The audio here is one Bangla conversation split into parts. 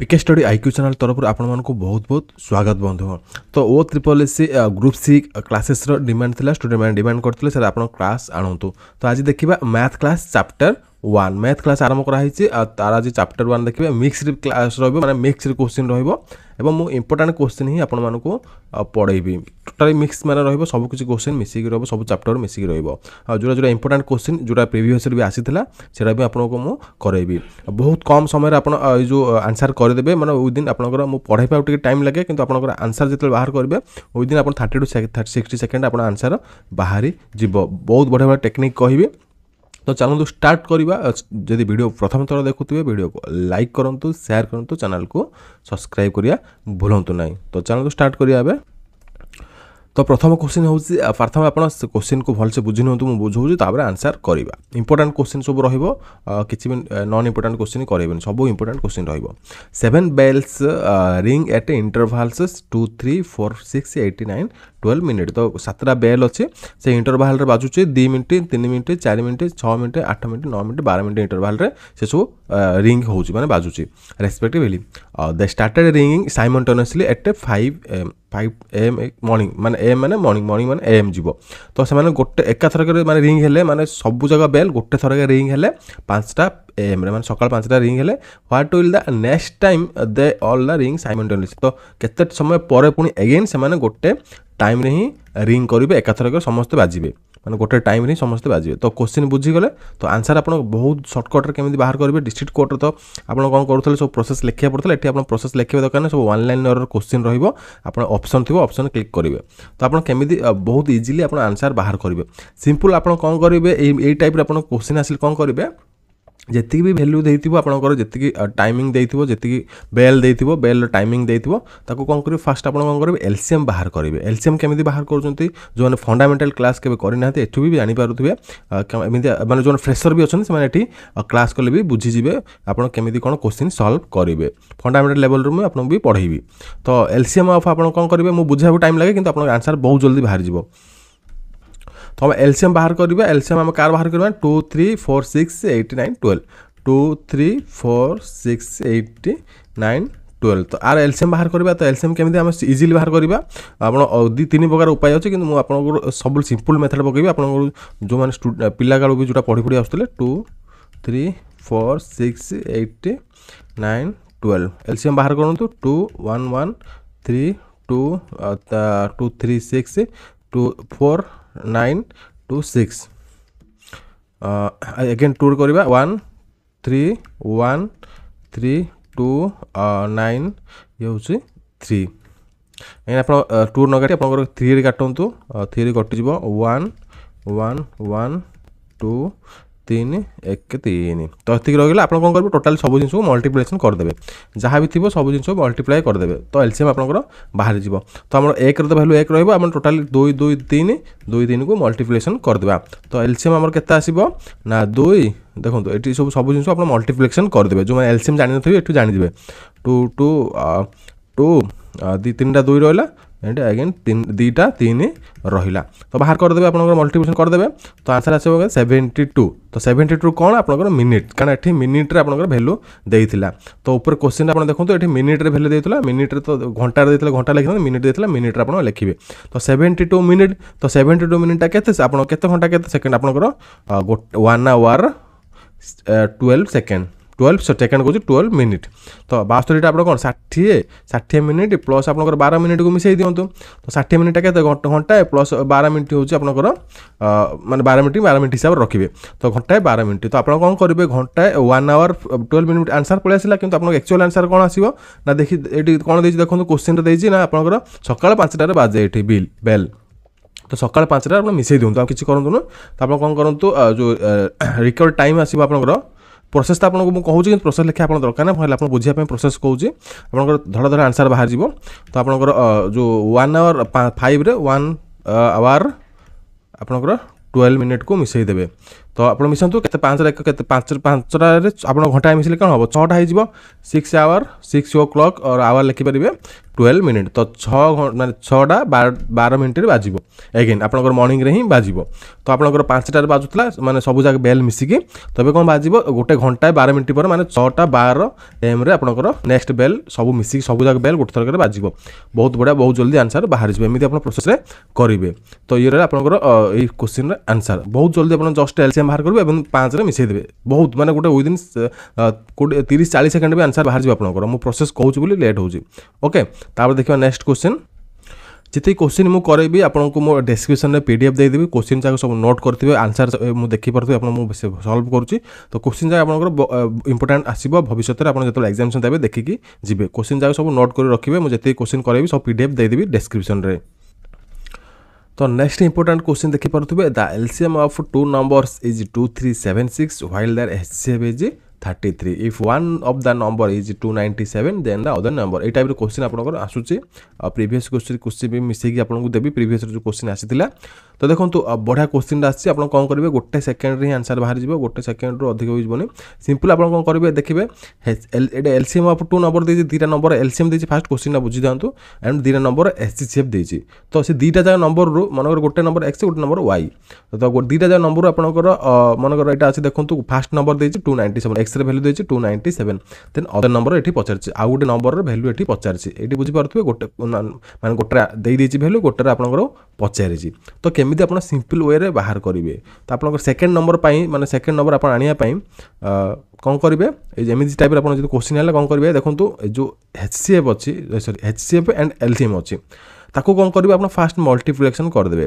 ପିକେ ଷ୍ଟଡି ଆଇକ୍ୟୁ ଚ୍ୟାନେଲ୍ ତରଫରୁ ଆପଣମାନଙ୍କୁ ବହୁତ ବହୁତ ସ୍ୱାଗତ ବନ୍ଧୁ ତ O triple S C group C କ୍ଲାସେସ୍ର ଡିମାଣ୍ଡ ଥିଲା ଷ୍ଟୁଡେଣ୍ଟମାନେ ଡିମାଣ୍ଡ କରିଥିଲେ ସାର୍ ଆପଣ କ୍ଲାସ୍ ଆଣନ୍ତୁ ତ ଆଜି ଦେଖିବା math class chapter one math class আরম্ভ করা হয়েছে আর তার আজ চ্যাপ্টর ওয়ান দেখবে মিক্সড ক্লাস রহব মানে মিক্সড কোশ্চিন রহব এবং মু ইম্পর্টাট কোশ্চিন হি আপনার পড়াইবি টোটালি মিক্স মানে রহব সব কিছু কোশ্চিন মিশিকি রহব সব চ্যাপ্টর মিশিকি রহব যেটা যেটা ইম্পর্টাট কোশ্চিন যেটা প্রিভিয়স ইয়ার বি আসিলা সেটা বি আপনার মু করাইবি বহুত কম সময়ের আপনার এই যে আনসার করেদেবে মানে উইদিন আপনার মু পড়াইবা টিকে টাইম লাগে কিন্তু আপনার আনসার যেত বাহার করবে উইদিন আপনার থার্টি টু সিক্সটি সেকেন্ড আপনার আনসার বাহারি যাব বহুত বড় বড় টেকনিক কহবে ତ ଚାଲନ୍ତୁ ଷ୍ଟାର୍ଟ କରିବା ଯଦି ଭିଡ଼ିଓ ପ୍ରଥମ ଥର ଦେଖୁଥିବେ ଭିଡ଼ିଓକୁ ଲାଇକ୍ କରନ୍ତୁ ସେୟାର କରନ୍ତୁ ଚ୍ୟାନେଲକୁ ସବସ୍କ୍ରାଇବ୍ କରିବା ଭୁଲନ୍ତୁ ନାହିଁ ତ ଚାଲନ୍ତୁ ଷ୍ଟାର୍ଟ କରିବା ଏବେ ତ ପ୍ରଥମ କୋଶ୍ଚିନ୍ ହେଉଛି ପ୍ରଥମେ ଆପଣ କୋଶ୍ଚିନ୍କୁ ଭଲସେ ବୁଝି ନିଅନ୍ତୁ ମୁଁ ବୁଝାଉଛି ତାପରେ ଆନ୍ସର୍ କରିବା ଇମ୍ପୋର୍ଟାଣ୍ଟ କୋଶ୍ଚିନ୍ ସବୁ ରହିବ କିଛି ବି ନନ୍ ଇମ୍ପୋର୍ଟାଣ୍ଟ କୋଶ୍ଚିନ୍ କରିବେନି ସବୁ ଇମ୍ପୋର୍ଟାଣ୍ଟ କୋଶ୍ଚିନ୍ ରହିବ seven bells ring at intervals two three four six eight nine twelve minute ତ ସାତଟା ବେଲ୍ ଅଛି ସେ ଇଣ୍ଟରଭାଲ୍ରେ ବାଜୁଛି ଦୁଇ ମିନିଟ୍ ତିନି ମିନିଟ୍ ଚାରି ମିନିଟ୍ ଛଅ ମିନିଟ୍ ଆଠ ମିନିଟ୍ ନଅ ମିନିଟ୍ ବାର ମିନିଟ୍ ଇଣ୍ଟରଭାଲ୍ରେ ସେସବୁ ରିଙ୍ଗ ହେଉଛି ମାନେ ବାଜୁଛି respectively Uh, they started ringing simultaneously at 5 am 5 am morning মানে am মানে morning morning মানে am ଯିବ ତ ସେମାନେ ଗୋଟେ ଏକା ଥରକରେ ମାନେ ରିଙ୍ଗ ହେଲେ ମାନେ ସବୁ ଜାଗା ବେଲ୍ ଗୋଟେ ଥରକେ ରିଙ୍ଗ ହେଲେ ପାଞ୍ଚଟା ଏମ୍ରେ ମାନେ ସକାଳ ପାଞ୍ଚଟା ରିଙ୍ଗ ହେଲେ what will the next time they all the ring simultaneous ତ କେତେ ସମୟ ପରେ ପୁଣି ଏଗେନ୍ ସେମାନେ ଗୋଟେ ଟାଇମ୍ରେ ହିଁ ରିଙ୍ଗ କରିବେ ଏକାଥରକରେ ସମସ୍ତେ ବାଜିବେ মানে ଗୋଟେ ଟାଇମ୍ରେ ହିଁ ସମସ୍ତେ ବାଜିବେ ତ କୋଶ୍ଚିନ୍ ବୁଝିଗଲେ ତ ଆନ୍ସର୍ ଆପଣ ବହୁତ ସର୍ଟକଟ୍ରେ କେମିତି ବାହାର କରିବେ ଡିଷ୍ଟ୍ରିକ୍ଟ କୋର୍ଟରେ ତ ଆପଣ କ'ଣ କରୁଥିଲେ ସବୁ ପ୍ରୋସେସ୍ ଲେଖିବାକୁ ପଡ଼ୁଥିଲା ଏଠି ଆପଣ ପ୍ରୋସେସ୍ ଲେଖିବା ଦରକାର ନାହିଁ ସବୁ ୱାନ୍ ଲାଇନ୍ର କୋଶ୍ଚିନ୍ ରହିବ ଆପଣ ଅପସନ୍ ଥିବ ଅପସନ୍ କ୍ଲିକ୍ କରିବେ ତ ଆପଣ କେମିତି ବହୁତ ଇଜିଲି ଆପଣ ଆନ୍ସର୍ ବାହାର କରିବେ ସିମ୍ପଲ୍ ଆପଣ କ'ଣ କରିବେ ଏଇ ଏଇ ଟାଇପ୍ର ଆପଣ କୋଶ୍ଚିନ୍ ଆସିଲେ କ'ଣ କରିବେ ଯେତିକି ବି ଭ୍ୟାଲ୍ୟୁ ଦେଇଥିବ ଆପଣଙ୍କର ଯେତିକି ଟାଇମିଂ ଦେଇଥିବ ଯେତିକି ବେଲ୍ ଦେଇଥିବ ବେଲ୍ର ଟାଇମିଂ ଦେଇଥିବ ତାକୁ କ'ଣ କରିବେ ଫାଷ୍ଟ ଆପଣ କ'ଣ କରିବେ ଏଲସିଏମ୍ ବାହାର କରିବେ ଏଲ୍ସିଏମ୍ କେମିତି ବାହାର କରୁଛନ୍ତି ଯେଉଁମାନେ ଫଣ୍ଡାମେଣ୍ଟାଲ କ୍ଲାସ୍ କେବେ କରିନାହାନ୍ତି ଏଠୁ ବି ଜାଣିପାରୁଥିବେ ଏମିତି ମାନେ ଯେଉଁମାନେ ଫ୍ରେସର୍ ବି ଅଛନ୍ତି ସେମାନେ ଏଠି କ୍ଲାସ୍ କଲେ ବି ବୁଝିଯିବେ ଆପଣ କେମିତି କ'ଣ କୋଶ୍ଚିନ୍ ସଲ୍ଭ କରିବେ ଫଣ୍ଡାମେଣ୍ଟାଲ ଲେଭଲ୍ରୁ ମୁଁ ଆପଣଙ୍କୁ ବି ପଢ଼େଇବି ତ ଏଲସିଏମ୍ ଅଫ୍ ଆପଣ କ'ଣ କରିବେ ମୁଁ ବୁଝିବାକୁ ଟାଇମ୍ ଲାଗେ କିନ୍ତୁ ଆପଣଙ୍କ ଆନ୍ସର୍ ବହୁତ ଜଲ୍ଦି ବାହାରିଯିବ तो आम एलसीएम बाहर करवा एलसीएम आम कार बाहर करवा two three four six eight nine twelve two three four six eight nine twelve তো আর এলসিএম বাহার করা তো এলসিএম কেমি আমি ইজিলি বাহার করা আপনার দুই তিন প্রকার উপায় অছে কিন্তু আপনার সব সিম্পল মেথড পকাইবি আপনার যে পিলা কাল যেটা পড়ি পড়ি আসুলে two three four six eight nine twelve LCM বাহার করতু two one one three two two three six two four nine two six again ଟୁର୍ କରିବା one three one three two nine ଇଏ ହେଉଛି ଥ୍ରୀ କାହିଁକି ଆପଣ ଟୁର୍ ନ କାଟି ଆପଣଙ୍କର ଥ୍ରୀରେ କାଟନ୍ତୁ ଥ୍ରୀରେ କଟିଯିବ ୱାନ୍ ୱାନ୍ ୱାନ୍ ଟୁ তিন এক তিন তো এতিକି ରହିଗଲା ଆପଣ କ'ଣ କରିବେ ଟୋଟାଲ୍ ସବୁ ଜିନିଷକୁ ମଲ୍ଟିପ୍ଲିକେସନ୍ କରିଦେବେ ଯାହା ବି ଥିବ ସବୁ ଜିନିଷକୁ ମଲ୍ଟିପ୍ଲାଏ କରିଦେବେ ତ ଏଲ୍ସିଏମ୍ ଆପଣଙ୍କର ବାହାରିଯିବ ତ ଆମର ଏକର ତ ଭ୍ୟାଲୁ ଏକ ରହିବ ଆମର ଟୋଟାଲ୍ ଦୁଇ ଦୁଇ ତିନି ଦୁଇ ତିନିକୁ ମଲ୍ଟିପ୍ଲିକେସନ୍ କରିଦେବା ତ ଏଲ୍ସିଏମ୍ ଆମର କେତେ ଆସିବ ନା ଦୁଇ ଦେଖନ୍ତୁ ଏଠି ସବୁ ସବୁ ଜିନିଷ ଆପଣ ମଲ୍ଟିପ୍ଲିକେସନ୍ କରିଦେବେ ଯେଉଁମାନେ ଏଲ୍ସିଏମ୍ ଜାଣିନଥିବେ ଏଠୁ ଜାଣିଯିବେ ଟୁ ଟୁ ଟୁ ଦୁଇ ତିନିଟା ଦୁଇ ରହିଲା ଏଇଟା ଆଗେନ୍ ଦୁଇଟା ତିନି ରହିଲା ତ ବାହାର କରିଦେବେ ଆପଣଙ୍କର ମଲ୍ଟିପ୍ଲିକେସନ୍ କରିଦେବେ ତ ଆନ୍ସର୍ ଆସିବ ସେଭେଣ୍ଟି ଟୁ ତ ସେଭେଣ୍ଟି ଟୁ କ'ଣ ଆପଣଙ୍କର ମିନିଟ୍ କାରଣ ଏଠି ମିନିଟ୍ରେ ଆପଣଙ୍କର ଭ୍ୟାଲୁ ଦେଇଥିଲା ତ ଉପରେ କୋଶ୍ଚିନ୍ ଆପଣ ଦେଖନ୍ତୁ ଏଠି ମିନିଟ୍ରେ ଭ୍ୟାଲୁ ଦେଇଥିଲା ମିନିଟ୍ରେ ତ ଘଣ୍ଟାରେ ଦେଇଥିଲା ଘଣ୍ଟା ଲେଖିଥାନ୍ତି ମିନିଟ୍ ଦେଇଥିଲା ମିନିଟ୍ରେ ଆପଣ ଲେଖିବେ ତ ସେଭେଣ୍ଟି ଟୁ ମିନିଟ୍ ତ ସେଭେଣ୍ଟି ଟୁ ମିନିଟ୍ଟା କେତେ ଆପଣ କେତେ ଘଣ୍ଟା କେତେ ସେକେଣ୍ଡ ଆପଣଙ୍କର one hour twelve second twelve sorry second কହୁଛି টুয়েলভ মিনিট তো বাস্তরিটা আপনার কোণ ষাঠিয়ে ষাঠিয়ে মিনিট প্লস আপনার বার মিনিটকে মিশাই দিও তো ষাঠিয়ে মিনিটটা কেতে ঘন্টায় প্লস বার মিনিট হচ্ছে আপনার মানে বার মিনিট বার মিনিট হিসাবে রাখবে তো ঘন্টায় বার মিনিট তো আপনার কোণ করবে ঘন্টায় one hour twelve minute answer পড়ে আসলা কিন্তু আপনার একচুয়াল আনসার কোণ আসব না দেখি এটি কোণ দিয়েছি দেখুন কোশ্চিনটা দিয়েছি না আপনার সকাল পাঁচটার বাজে এটি বিল বেল তো সকাল পাঁচটার আপনার মিশাই দিও আপনি কিছু করতু না তো আপনার কোণ করতু যে রিকর্ড টাইম আসবে আপনার প্রোসেসটা আপনার মু কুচি কিন্তু প্রোসেস লেখা আপনার দরকার না হলে আপনার বুঝিয়া প্রোসেস কৌছি আপনার ধড় ধড় আনসার বাহার যাব তো আপনার যে ওয়ান আওয়ার ফাইভ্রে ওয়ান আওয়ার আপনার টুয়েলভ মিনিট কু মিশাই দেবে ତ ଆପଣ ମିଶାନ୍ତୁ କେତେ ପାଞ୍ଚରେ କେତେ ପାଞ୍ଚ ପାଞ୍ଚଟାରେ ଆପଣ ଘଣ୍ଟା ମିଶିଲେ କ'ଣ ହେବ ଛଅଟା ହେଇଯିବ six hour six o'clock hour ଲେଖିପାରିବେ ଟୁଏଲ୍ଭ ମିନିଟ୍ ତ ଛଅ ମାନେ ଛଅଟା ବାର ବାର ମିନିଟ୍ରେ ବାଜିବ ଏଗେନ୍ ଆପଣଙ୍କର ମର୍ଣ୍ଣିଂରେ ହିଁ ବାଜିବ ତ ଆପଣଙ୍କର ପାଞ୍ଚଟାରେ ବାଜୁଥିଲା ମାନେ ସବୁ ଯାକ ବେଲ୍ ମିଶିକି ତେବେ କ'ଣ ବାଜିବ ଗୋଟେ ଘଣ୍ଟା ବାର ମିନିଟ୍ ପରେ ମାନେ ଛଅଟା ବାର ଏମ୍ରେ ଆପଣଙ୍କର ନେକ୍ସଟ ବେଲ୍ ସବୁ ମିଶିକି ସବୁ ଯାକ ବେଲ୍ ଗୋଟେ ଥରକରେ ବାଜିବ ବହୁତ ବଢ଼ିଆ ବହୁତ ଜଲ୍ଦି ଆନ୍ସର୍ ବାହାରିଯିବ ଏମିତି ଆପଣ ପ୍ରୋସେସ୍ରେ କରିବେ ତ ଇଏରେ ଆପଣଙ୍କର ଏଇ କୋଶ୍ଚିନ୍ର ଆନ୍ସର୍ ବହୁତ ଜଲ୍ଦି ଆପଣ ଜଷ୍ଟ ଏଲ୍ସିଏମ୍ ବାହାର କରିବେ ଏବଂ ପାଞ୍ଚରେ ମିଶାଇ ଦେବେ ବହୁତ ମାନେ ଗୋଟେ ୱିଦିନ୍ କୋଡ଼ିଏ ତିରିଶ ଚାଳିଶ ସେକେଣ୍ଡରେ ବି ଆନ୍ସର୍ ବାହାରିଯିବ ଆପଣଙ୍କର ମୁଁ ପ୍ରୋସେସ୍ କହୁଛି ବୋଲି ଲେଟ୍ ହେଉଛି ଓକେ ତାପରେ ଦେଖିବା ନେକ୍ସଟ କ୍ୱେଶ୍ଚିନ୍ ଯେତିକି କୋଶ୍ଚିନ୍ ମୁଁ କରାଇବି ଆପଣଙ୍କୁ ମୋ ଡେସ୍କ୍ରିପ୍ସନ୍ରେ ପି ଡି ଏଫ୍ ଦେଇଦେବି କୋଶ୍ଚିନ୍ ଯାକ ସବୁ ନୋଟ୍ କରିଥିବେ ଆନ୍ସର୍ ମୁଁ ଦେଖିପାରୁଥିବି ଆପଣ ମୁଁ ସଲ୍ଭ କରୁଛି ତ କୋଶ୍ଚିନ୍ ଯାକ ଆପଣଙ୍କର ଇମ୍ପୋର୍ଟାଣ୍ଟ ଆସିବ ଭବିଷ୍ୟତରେ ଆପଣ ଯେତେବେଳେ ଏକ୍ଜାମିନେସନ୍ ଦେବେ ଦେଖିକି ଯିବେ କୋଶ୍ଚିନ୍ ଯାକ ସବୁ ନୋଟ୍ କରି ରଖିବେ ମୁଁ ଯେତିକି କୋଶ୍ଚିନ୍ କରାଇବି ସବୁ ପି ଡି ଏଫ୍ ଦେଇଦେବି ଡେସ୍କ୍ରିପ୍ସନ୍ରେ ତ ନେକ୍ସଟ ଇମ୍ପୋର୍ଟାଣ୍ଟ କ୍ୱେଶ୍ଚିନ୍ ଦେଖିପାରୁଥିବେ the LCM of two numbers is two three seven six while their HCF is thirty if one of the number is two ninety seven then the other number ଏଇ ଟାଇପ୍ର କୋଶ୍ଚିନ୍ ଆପଣଙ୍କର ଆସୁଛି ପ୍ରିଭିୟସ୍ କୋଶ୍ଚିନ୍ କୋଶ୍ଚିନ୍ ବି ମିଶେଇକି ଆପଣଙ୍କୁ ଦେବି ପ୍ରିଭିୟସ୍ର ଯେଉଁ କୋଶ୍ଚିନ୍ ଆସିଥିଲା ତ ଦେଖନ୍ତୁ ବଢ଼ିଆ କୋଶ୍ଚିନ୍ଟା ଆସିଛି ଆପଣ କ'ଣ କରିବେ ଗୋଟେ ସେକେଣ୍ଡରେ ହିଁ ଆନ୍ସର୍ ବାହାରିଯିବ ଗୋଟେ ସେକେଣ୍ଡରୁ ଅଧିକ ହୋଇଯିବନି ସିମ୍ପଲ୍ ଆପଣ କ'ଣ କରିବେ ଦେଖିବେ ଏଇଟା ଏଲ୍ସିଏମ୍ ଅଫ୍ ଟୁ ନମ୍ବର ଦେଇଛି ଦୁଇଟା ନମ୍ବର ଏଲ୍ସିଏମ୍ ଦେଇଛି ଫାଷ୍ଟ କୋଶ୍ଚିନ୍ଟା ବୁଝିଥାନ୍ତୁ ଆଣ୍ଡ ଦୁଇଟା number S C C F ଦେଇଛି ତ ସେ ଦୁଇଟା ଯାକ ନମ୍ବରରୁ ମନେକର ଗୋଟେ ନମ୍ବର ଏକ୍ସ ଗୋଟେ ନମ୍ବର ୱାଇ ତ ଦୁଇଟା ଯାକ ନମ୍ବରରୁ ଆପଣଙ୍କର ମନେକର ଏଇଟା ଅଛି ଦେଖନ୍ତୁ ଫାଷ୍ଟ ନମ୍ବର ଦେଇଛି ଟୁ ନାଇଣ୍ଟି ସେଭେନ୍ এক্সরে ভ্যালু ଦେଇଛି two ninety seven then other number ଏଠି ପଚାରିଛି ଆଉ ଗୋଟେ ନମ୍ବରର ଭ୍ୟାଲୁ ଏଠି ପଚାରିଛି ଏଠି ବୁଝିପାରୁଥିବେ ଗୋଟେ ମାନେ ଗୋଟେ ଦେଇଦେଇଛି ଭ୍ୟାଲୁ ଗୋଟେରେ ଆପଣଙ୍କର ପଚାରିଛି ତ କେମିତି ଆପଣ ସିମ୍ପଲ୍ ୱେରେ ବାହାର କରିବେ ତ ଆପଣଙ୍କର ସେକେଣ୍ଡ ନମ୍ବର ପାଇଁ ମାନେ ସେକେଣ୍ଡ ନମ୍ବର ଆପଣ ଆଣିବା ପାଇଁ କ'ଣ କରିବେ ଏମିତି ଟାଇପ୍ର ଆପଣ ଯଦି କୋଶ୍ଚିନ୍ ହେଲା କ'ଣ କରିବେ ଦେଖନ୍ତୁ ଯେଉଁ ଏଚ୍ ସି ଏଫ୍ ଅଛି sorry H C F and L C M ଅଛି ତାକୁ କ'ଣ କରିବେ ଆପଣ ଫାଷ୍ଟ ମଲ୍ଟିପ୍ଲିକେସନ୍ କରିଦେବେ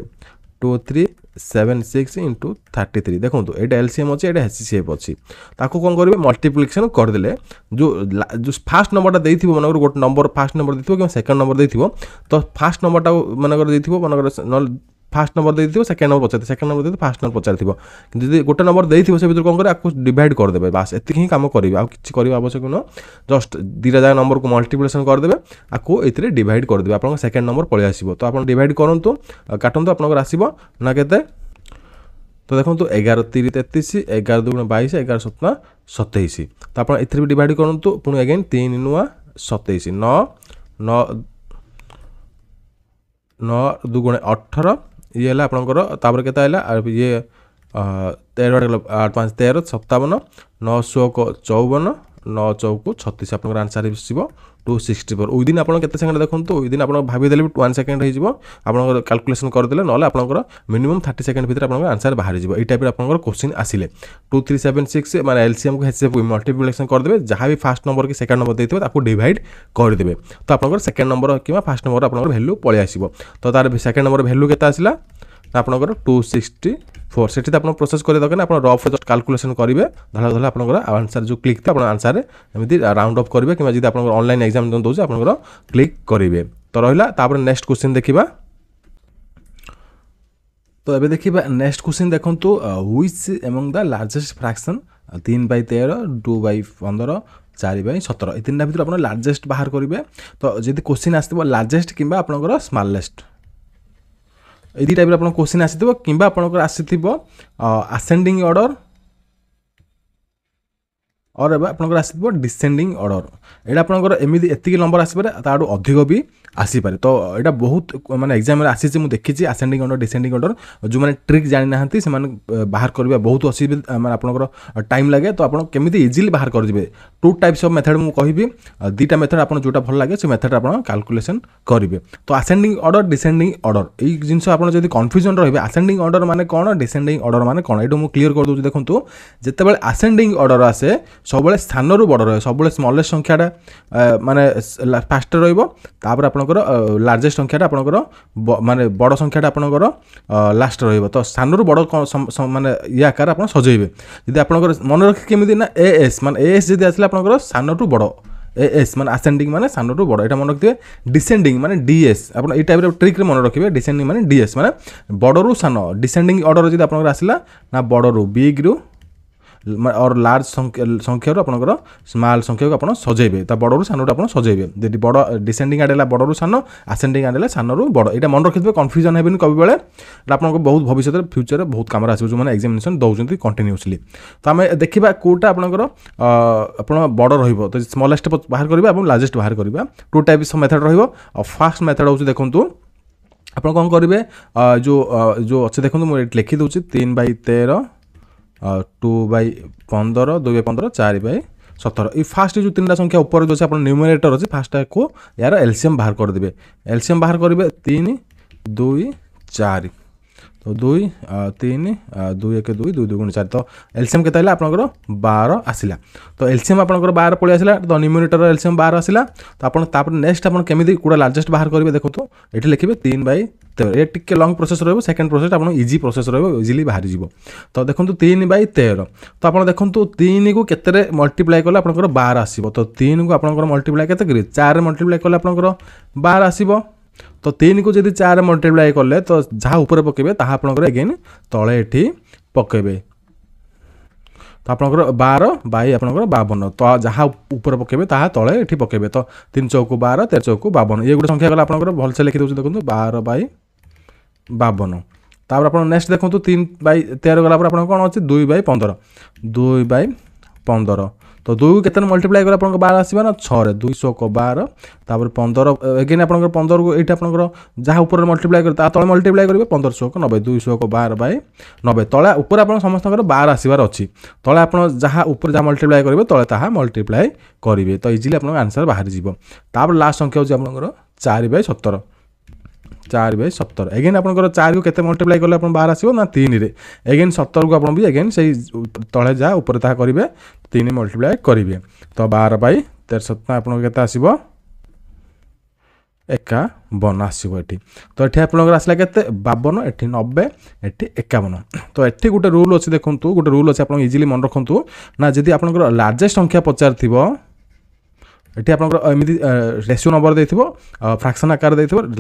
two three seven six into thirty three ଦେଖନ୍ତୁ ଏଇଟା ଏଲ୍ସିଏମ୍ ଅଛି ଏଇଟା ଏଚ୍ସିସିଏଫ୍ ଅଛି ତାକୁ କ'ଣ କରିବେ ମଲ୍ଟିପ୍ଲିକେସନ୍ କରିଦେଲେ ଯେଉଁ ଯେଉଁ ଫାଷ୍ଟ ନମ୍ବରଟା ଦେଇଥିବ ମନେକର ଗୋଟେ ନମ୍ବର ଫାଷ୍ଟ ନମ୍ବର ଦେଇଥିବ କିମ୍ବା ସେକେଣ୍ଡ ନମ୍ବର ଦେଇଥିବ ତ ଫାଷ୍ଟ ନମ୍ବରଟା ମନେକର ଦେଇଥିବ ମନେକର ফার্স্ট নম্বর ଦେଇଥିବ ସେକେଣ୍ଡ নম্বର ପଚାରିଥିବ ସେକେଣ୍ଡ নম্বର ଦେଇଥିବ ফার্স্ট নম্বର ପଚାରିଥିବ କିନ୍ତୁ ଯଦି ଗୋଟେ নম্বର ଦେଇଥିବ ସେ ଭିତରୁ କ'ଣ କରିବେ ଆକୁ ଡିଭାଇଡ଼ କରିଦେବେ ବାସ୍ ଏତିକି ହିଁ କାମ କରିବେ ଆଉ କିଛି କରିବା ଆବଶ୍ୟକ ନୁହଁ ଜଷ୍ଟ ଦୁଇଟା ଯାକ ନମ୍ବରକୁ ମଲ୍ଟିପ୍ଲିକେସନ୍ କରିଦେବେ ଆକୁ ଏଥିରେ ଡିଭାଇଡ଼ କରିଦେବେ ଆପଣଙ୍କ ସେକେଣ୍ଡ ନମ୍ବର ପଳେଇ ଆସିବ ତ ଆପଣ ଡିଭାଇଡ଼ କରନ୍ତୁ କାଟନ୍ତୁ ଆପଣଙ୍କର ଆସିବ ନା କେତେ তো দেখুন এগার তিরি তেত্রিশ এগার দুগুণ বাইশ এগার সতনা সতেইশ তো আপনার এর ডিভাইড করতু পুঁ এগেন তিন নূয়া সতেইশ ন দুগুণে অঠর ଇଏ ହେଲା ଆପଣଙ୍କର ତାପରେ କେତେ ହେଲା ଇଏ ତେର ପାଞ୍ଚ ତେର ସତାବନ ନଅ ଶହ ଚଉବନ ନଅ ଚଉକୁ ଛତିଶ ଆପଣଙ୍କର ଆନ୍ସର୍ ଆସିବ টু সিক্সটি ফোর ওইদিন আপনার কেতে সেকেন্ড দেখুন ওইদিন আপনার ভাবিদেলে ওয়ান সেকেন্ড হয়ে আপনার ক্যালকুলেসন করেদেলে নহলে আপনার মিনিমম থার্টি সেকেন্ড ভিতরে আপনার আনসার বাহারি যাব এই টাইপের আপনার কোশ্চিন আসলে টু থ্রি সেভেন সিক্স মানে এলসিএম কু হেচএফ মল্টিপ্লিকেসন করেদেবে যা বি ফার্স্ট নম্বর কি সেকেন্ড নম্বর দিয়ে তাকে ডিভাইড করেদেবে তো আপনার সেকেন্ড নম্বর কিংবা ফার্স্ট নম্বর আপনার ভ্যালু পলাই আসব তো তার সেকেন্ড নম্বর ভ্যালু কেতে আসলা ଆପଣଙ୍କର ଟୁ ସିକ୍ସଟି ফোর সেটি তো আপনার প্রোসেস করে দরকার আপনার রফ জস্ট কালকুলেসন করবে ধরা ধরে আপনার আনসার যে ক্লিক আপনার আনসারে এমনি রাউন্ড অফ করবে কিংবা যদি আপনার অনলাইন এক্সাম দেছে আপনার ক্লিক করবে তো রহলা তাপরে নেক্সট কোশ্চিন দেখা তো এবে দেখা নেক্সট কোশ্চিন দেখুন which among the largest fraction তিন বাই তের টু বাই পনেরো চারি বাই সতেরো এই তিনটা ভিতরে আপনার লার্জেস্ট বাহার করবে তো যদি কোশ্চিন আসবে লার্জেস্ট কিংবা আপনার স্মলেস্ট এই দুই টাইপের আপনার কোশ্চিন আসিথিব কিংবা আপনার আসিথিব আসেন্ডিং অর্ডর ଅର୍ ଏବେ ଆପଣଙ୍କର ଆସିଥିବ ଡିସେଣ୍ଡିଂ ଅର୍ଡ଼ର ଏଇଟା ଆପଣଙ୍କର ଏମିତି ଏତିକି ନମ୍ବର ଆସିପାରେ ତା'ଠୁ ଅଧିକ ବି ଆସିପାରେ ତ ଏଇଟା ବହୁତ ମାନେ ଏକ୍ଜାମ୍ରେ ଆସିଛି ମୁଁ ଦେଖିଛି ଆସେଣ୍ଡିଂ ଅର୍ଡ଼ର ଡିସେଣ୍ଡିଂ ଅର୍ଡ଼ର ଯେଉଁମାନେ ଟ୍ରିକ୍ ଜାଣିନାହାନ୍ତି ସେମାନେ ବାହାର କରିବା ବହୁତ ଅସୁବିଧା ମାନେ ଆପଣଙ୍କର ଟାଇମ୍ ଲାଗେ ତ ଆପଣ କେମିତି ଇଜିଲି ବାହାର କରିଯିବେ টু টাইপস অফ মেথড ମୁଁ କହିବି ଦୁଇଟା ମେଥଡ଼ ଆପଣ ଯେଉଁଟା ଭଲ ଲାଗେ ସେ ମେଥଡ଼ ଆପଣ କାଲକୁଲେସନ୍ କରିବେ ତ ଆସେଣ୍ଡିଂ ଅର୍ଡ଼ର ଡିସେଣ୍ଡିଂ ଅର୍ଡ଼ର ଏଇ ଜିନିଷ ଆପଣ ଯଦି କନଫ୍ୟୁଜନ୍ ରହିବେ ଆସେଣ୍ଡିଂ ଅର୍ଡ଼ର ମାନେ କ'ଣ ଡିସେଣ୍ଡିଂ ଅର୍ଡ଼ର ମାନେ କ'ଣ ଏଇଟା ମୁଁ କ୍ଲିୟର କରିଦେଉଛି ଦେଖନ୍ତୁ ଯେତେବେଳେ ଆସେଣ୍ଡିଂ ଅର୍ଡ଼ର ଆସେ ସବୁବେଳେ ସ୍ଥାନରୁ ବଡ଼ ରହେ ସବୁବେଳେ ସ୍ମଲେଷ୍ଟ ସଂଖ୍ୟାଟା ମାନେ ଫାଷ୍ଟ ରହିବ ତାପରେ ଆପଣଙ୍କର ଲାର୍ଜେଷ୍ଟ ସଂଖ୍ୟାଟା ଆପଣଙ୍କର ମାନେ ବଡ଼ ସଂଖ୍ୟାଟା ଆପଣଙ୍କର ଲାଷ୍ଟ ରହିବ ତ ସ୍ଥାନରୁ ବଡ଼ ମାନେ ଇଏ ଆକାର ଆପଣ ସଜେଇବେ ଯଦି ଆପଣଙ୍କର ମନେ ରଖି କେମିତି ନା ଏ ଏସ୍ ମାନେ ଏ ଏସ୍ ଯଦି ଆସିଲା ଆପଣଙ୍କର ସାନଠୁ ବଡ଼ ଏ ଏସ୍ ମାନେ ଆସେଣ୍ଡିଂ ମାନେ ସାନଠୁ ବଡ଼ ଏଇଟା ମନେ ରଖିଥିବେ ଡିସେଣ୍ଡିଂ ମାନେ ଡିଏସ୍ ଆପଣ ଏଇ ଟାଇପ୍ର ଟ୍ରିକ୍ରେ ମନେ ରଖିବେ ଡିସେଣ୍ଡିଂ ମାନେ ଡିଏସ୍ ମାନେ ବଡ଼ରୁ ସାନ ଡିସେଣ୍ଡିଂ ଅର୍ଡ଼ର ଯଦି ଆପଣଙ୍କର ଆସିଲା ନା ବଡ଼ରୁ ବିଗ୍ରୁ ଅର୍ ଲାର୍ଜ ସଂଖ୍ୟାରୁ ଆପଣଙ୍କର ସ୍ମଲ୍ ସଂଖ୍ୟାକୁ ଆପଣ ସଜେଇବେ ତା ବଡ଼ରୁ ସାନରୁ ଆପଣ ସଜେଇବେ ଯଦି ବଡ଼ ଡିସେଣ୍ଡିଂ ଆଡ଼୍ ହେଲା ବଡ଼ରୁ ସାନ ଆସେଣ୍ଡିଂ ଆଡ଼୍ ହେଲା ସାନରୁ ବଡ଼ ଏଇଟା ମନେ ରଖିଥିବେ କନଫ୍ୟୁଜନ୍ ହେବେନି କବିବେଳେ ଆପଣଙ୍କ ବହୁତ ଭବିଷ୍ୟତରେ ଫ୍ୟୁଚରରେ ବହୁତ କାମରେ ଆସିବ ଯେଉଁମାନେ ଏକ୍ଜାମିନେସନ୍ ଦେଉଛନ୍ତି କଣ୍ଟିନ୍ୟୁସଲି ତ ଆମେ ଦେଖିବା କେଉଁଟା ଆପଣଙ୍କର ଆପଣ ବଡ଼ ରହିବ ତ ସ୍ମଲେଷ୍ଟ ବାହାର କରିବା ଏବଂ ଲାର୍ଜେଷ୍ଟ ବାହାର କରିବା ଟୁ ଟାଇପ୍ସ ମେଥଡ଼ ରହିବ ଆଉ ଫାଷ୍ଟ ମେଥଡ଼ ହେଉଛି ଦେଖନ୍ତୁ ଆପଣ କ'ଣ କରିବେ ଯେଉଁ ଯେଉଁ ଅଛି ଦେଖନ୍ତୁ ମୁଁ ଏଠି ଲେଖିଦେଉଛି ତିନି ବାଇ ତେର টু বাই পনেরো দুই বাই পনেরো চারি বাই সতের এই ফার্স্ট যে তিনটা সংখ্যা উপরে যে আপনার নিউমিনেটর আছে ফার্স্টটাকে ইয়ার এলসিএম বাহার করে দেবে এলসিএম বাহার করবে তিন দুই চারি তো দুই তিন দুই এক দুই দুই দুই গুণ চারি তো এলসিএম কেতে হলে আপনার বার আসিলা তো এলসিএম আপনার বার পড়ে আসিলা তো নিউমিনেটর এলসিএম বার আসিলা তো আপনার তাপরে নেক্সট আপনার কেমিতি কোটা লার্জেস্ট বাহার করবে দেখুন এটি লিখবে তিন বাই তের এ টিকি লং প্রোসেস রহব সেকেন্ড প্রোসেস আপনার ইজি প্রোসেস রহব ইজিলি বাহারি যাব তো দেখুন তিন বাই তের তো আপনার দেখুন তিন কু কেতে মল্টিপ্লাই কলে আপনার বার আসব তো তিন কু আপনার মল্টিপ্লাই কেতে চার মল্টিপ্লাই কলে আপনার বার আসব ତ ତିନିକୁ ଯଦି ଚାର ମଲ୍ଟିପ୍ଲାଏ କଲେ ତ ଯାହା ଉପରେ ପକାଇବେ ତାହା ଆପଣଙ୍କର ଏଗେନ୍ ତଳେ ଏଠି ପକାଇବେ ତ ଆପଣଙ୍କର ବାର ବାଇ ଆପଣଙ୍କର ବାବନ ତ ଯାହା ଉପରେ ପକାଇବେ ତାହା ତଳେ ଏଠି ପକାଇବେ ତ ତିନି ଚଉକୁ ବାର ତେର ଚଉକୁ ବାବନ ଇଏ ଗୋଟେ ସଂଖ୍ୟା ଗଲା ଆପଣଙ୍କର ଭଲସେ ଲେଖିଦେଉଛି ଦେଖନ୍ତୁ ବାର ବାଇ ବାବନ ତାପରେ ଆପଣ ନେକ୍ସଟ ଦେଖନ୍ତୁ ତିନି ବାଇ ତେର ଗଲା ପରେ ଆପଣଙ୍କର କ'ଣ ଅଛି ଦୁଇ ବାଇ ପନ୍ଦର ଦୁଇ ବାଇ ପନ୍ଦର ତ ଦୁଇକୁ କେତେ ମଲ୍ଟିପ୍ଲାଏ କଲେ ଆପଣଙ୍କ ବାର ଆସିବ ନା ଛଅରେ ଦୁଇଶହ ଦୁଇଶହକ ବାର ତାପରେ ପନ୍ଦର ଏଗେନ୍ ଆପଣଙ୍କର ପନ୍ଦରକୁ ଏଇଠି ଆପଣଙ୍କର ଯାହା ଉପରେ ମଲ୍ଟିପ୍ଲାଏ କରିବେ ତା ତଳେ ମଲ୍ଟିପ୍ଲାଏ କରିବେ ପନ୍ଦରଶହକୁ ନବେ ଦୁଇଶହ ଦୁଇଶହକୁ ବାର ବାଇ ନବେ ତଳେ ଉପରେ ଆପଣ ସମସ୍ତଙ୍କର ବାର ଆସିବାର ଅଛି ତଳେ ଆପଣ ଯାହା ଉପରେ ଯାହା ମଲ୍ଟିପ୍ଲାଏ କରିବେ ତଳେ ତାହା ମଲ୍ଟିପ୍ଲାଏ କରିବେ ତ ଇଜିଲି ଆପଣଙ୍କ ଆନ୍ସର୍ ବାହାରିଯିବ ତାପରେ ଲାଷ୍ଟ ସଂଖ୍ୟା ହେଉଛି ଆପଣଙ୍କର ଚାରି ବାଇ ସତର ଚାରି ବାଇ ସତର ଏଗେନ୍ ଆପଣଙ୍କର ଚାରିକୁ କେତେ ମଲ୍ଟିପ୍ଲାଏ କଲେ ଆପଣ ବାହାର ଆସିବ ନା ତିନିରେ ଏଗେନ୍ ସତରକୁ ଆପଣ ବି ଏଗେନ୍ ସେଇ ତଳେ ଯାହା ଉପରେ ତାହା କରିବେ ତିନି ମଲ୍ଟିପ୍ଲାଏ କରିବେ ତ ବାର ବାଇ ତେର ସତନା ଆପଣଙ୍କୁ କେତେ ଆସିବ ଏକାବନ ଆସିବ ଏଠି ତ ଏଠି ଆପଣଙ୍କର ଆସିଲା କେତେ ବାବନ ଏଠି ନବେ ଏଠି ଏକାବନ ତ ଏଠି ଗୋଟେ ରୁଲ୍ ଅଛି ଦେଖନ୍ତୁ ଗୋଟେ ରୁଲ୍ ଅଛି ଆପଣ ଇଜିଲି ମନେ ରଖନ୍ତୁ ନା ଯଦି ଆପଣଙ୍କର ଲାର୍ଜେଷ୍ଟ ସଂଖ୍ୟା ପଚାରିଥିବ एटि आप एम रेसियो नम्बर दि फ्राक्सन आकार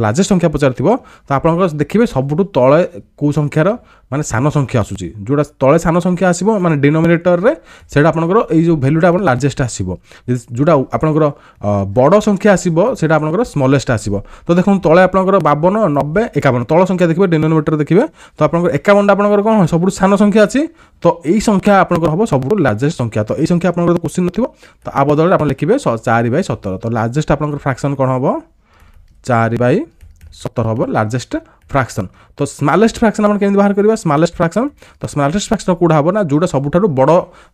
लार्जेस्ट संख्या पचारिथ्यो त आपि सबुठु त संख्यार মানে ସାନ ସଂଖ୍ୟା ଆସୁଛି ଯେଉଁଟା ତଳେ ସାନ ସଂଖ୍ୟା ଆସିବ ମାନେ ଡିନୋମିନେଟରରେ ସେଇଟା ଆପଣଙ୍କର ଏଇ ଯେଉଁ ଭ୍ୟାଲୁଟା ଆପଣ ଲାର୍ଜେଷ୍ଟ ଆସିବ ଯେଉଁଟା ଆପଣଙ୍କର ବଡ଼ ସଂଖ୍ୟା ଆସିବ ସେଇଟା ଆପଣଙ୍କର ସ୍ମଲେଷ୍ଟ ଆସିବ ତ ଦେଖନ୍ତୁ ତଳେ ଆପଣଙ୍କର ବାବନ ନବେ ଏକାବନ ତଳ ସଂଖ୍ୟା ଦେଖିବେ ଡିନୋମିନେଟର ଦେଖିବେ ତ ଆପଣଙ୍କର ଏକାବନଟା ଆପଣଙ୍କର କ'ଣ ସବୁଠୁ ସାନ ସଂଖ୍ୟା ଅଛି ତ ଏଇ ସଂଖ୍ୟା ଆପଣଙ୍କର ହେବ ସବୁଠୁ ଲାର୍ଜେଷ୍ଟ ସଂଖ୍ୟା ତ ଏଇ ସଂଖ୍ୟା ଆପଣଙ୍କର କୋଶ୍ଚିନ୍ ନଥିବ ତ ଆ ବଦଳରେ ଆପଣ ଲେଖିବେ ଚାରି ବାଇ ସତର ତ ଲାର୍ଜେଷ୍ଟ ଆପଣଙ୍କର ଫ୍ରାକ୍ସନ୍ କ'ଣ ହେବ ଚାରି ବାଇ ସତର ହେବ ଲାର୍ଜେଷ୍ଟ ফ্রাকশন তো স্মলেস্ট ফ্রাকশন আমরা কেমি বাহার করা স্মলেস্ট ফ্রাকশন তো স্মলেস্ট ফ্রাকশন কোটা হব না যেটা সবুঠার বড়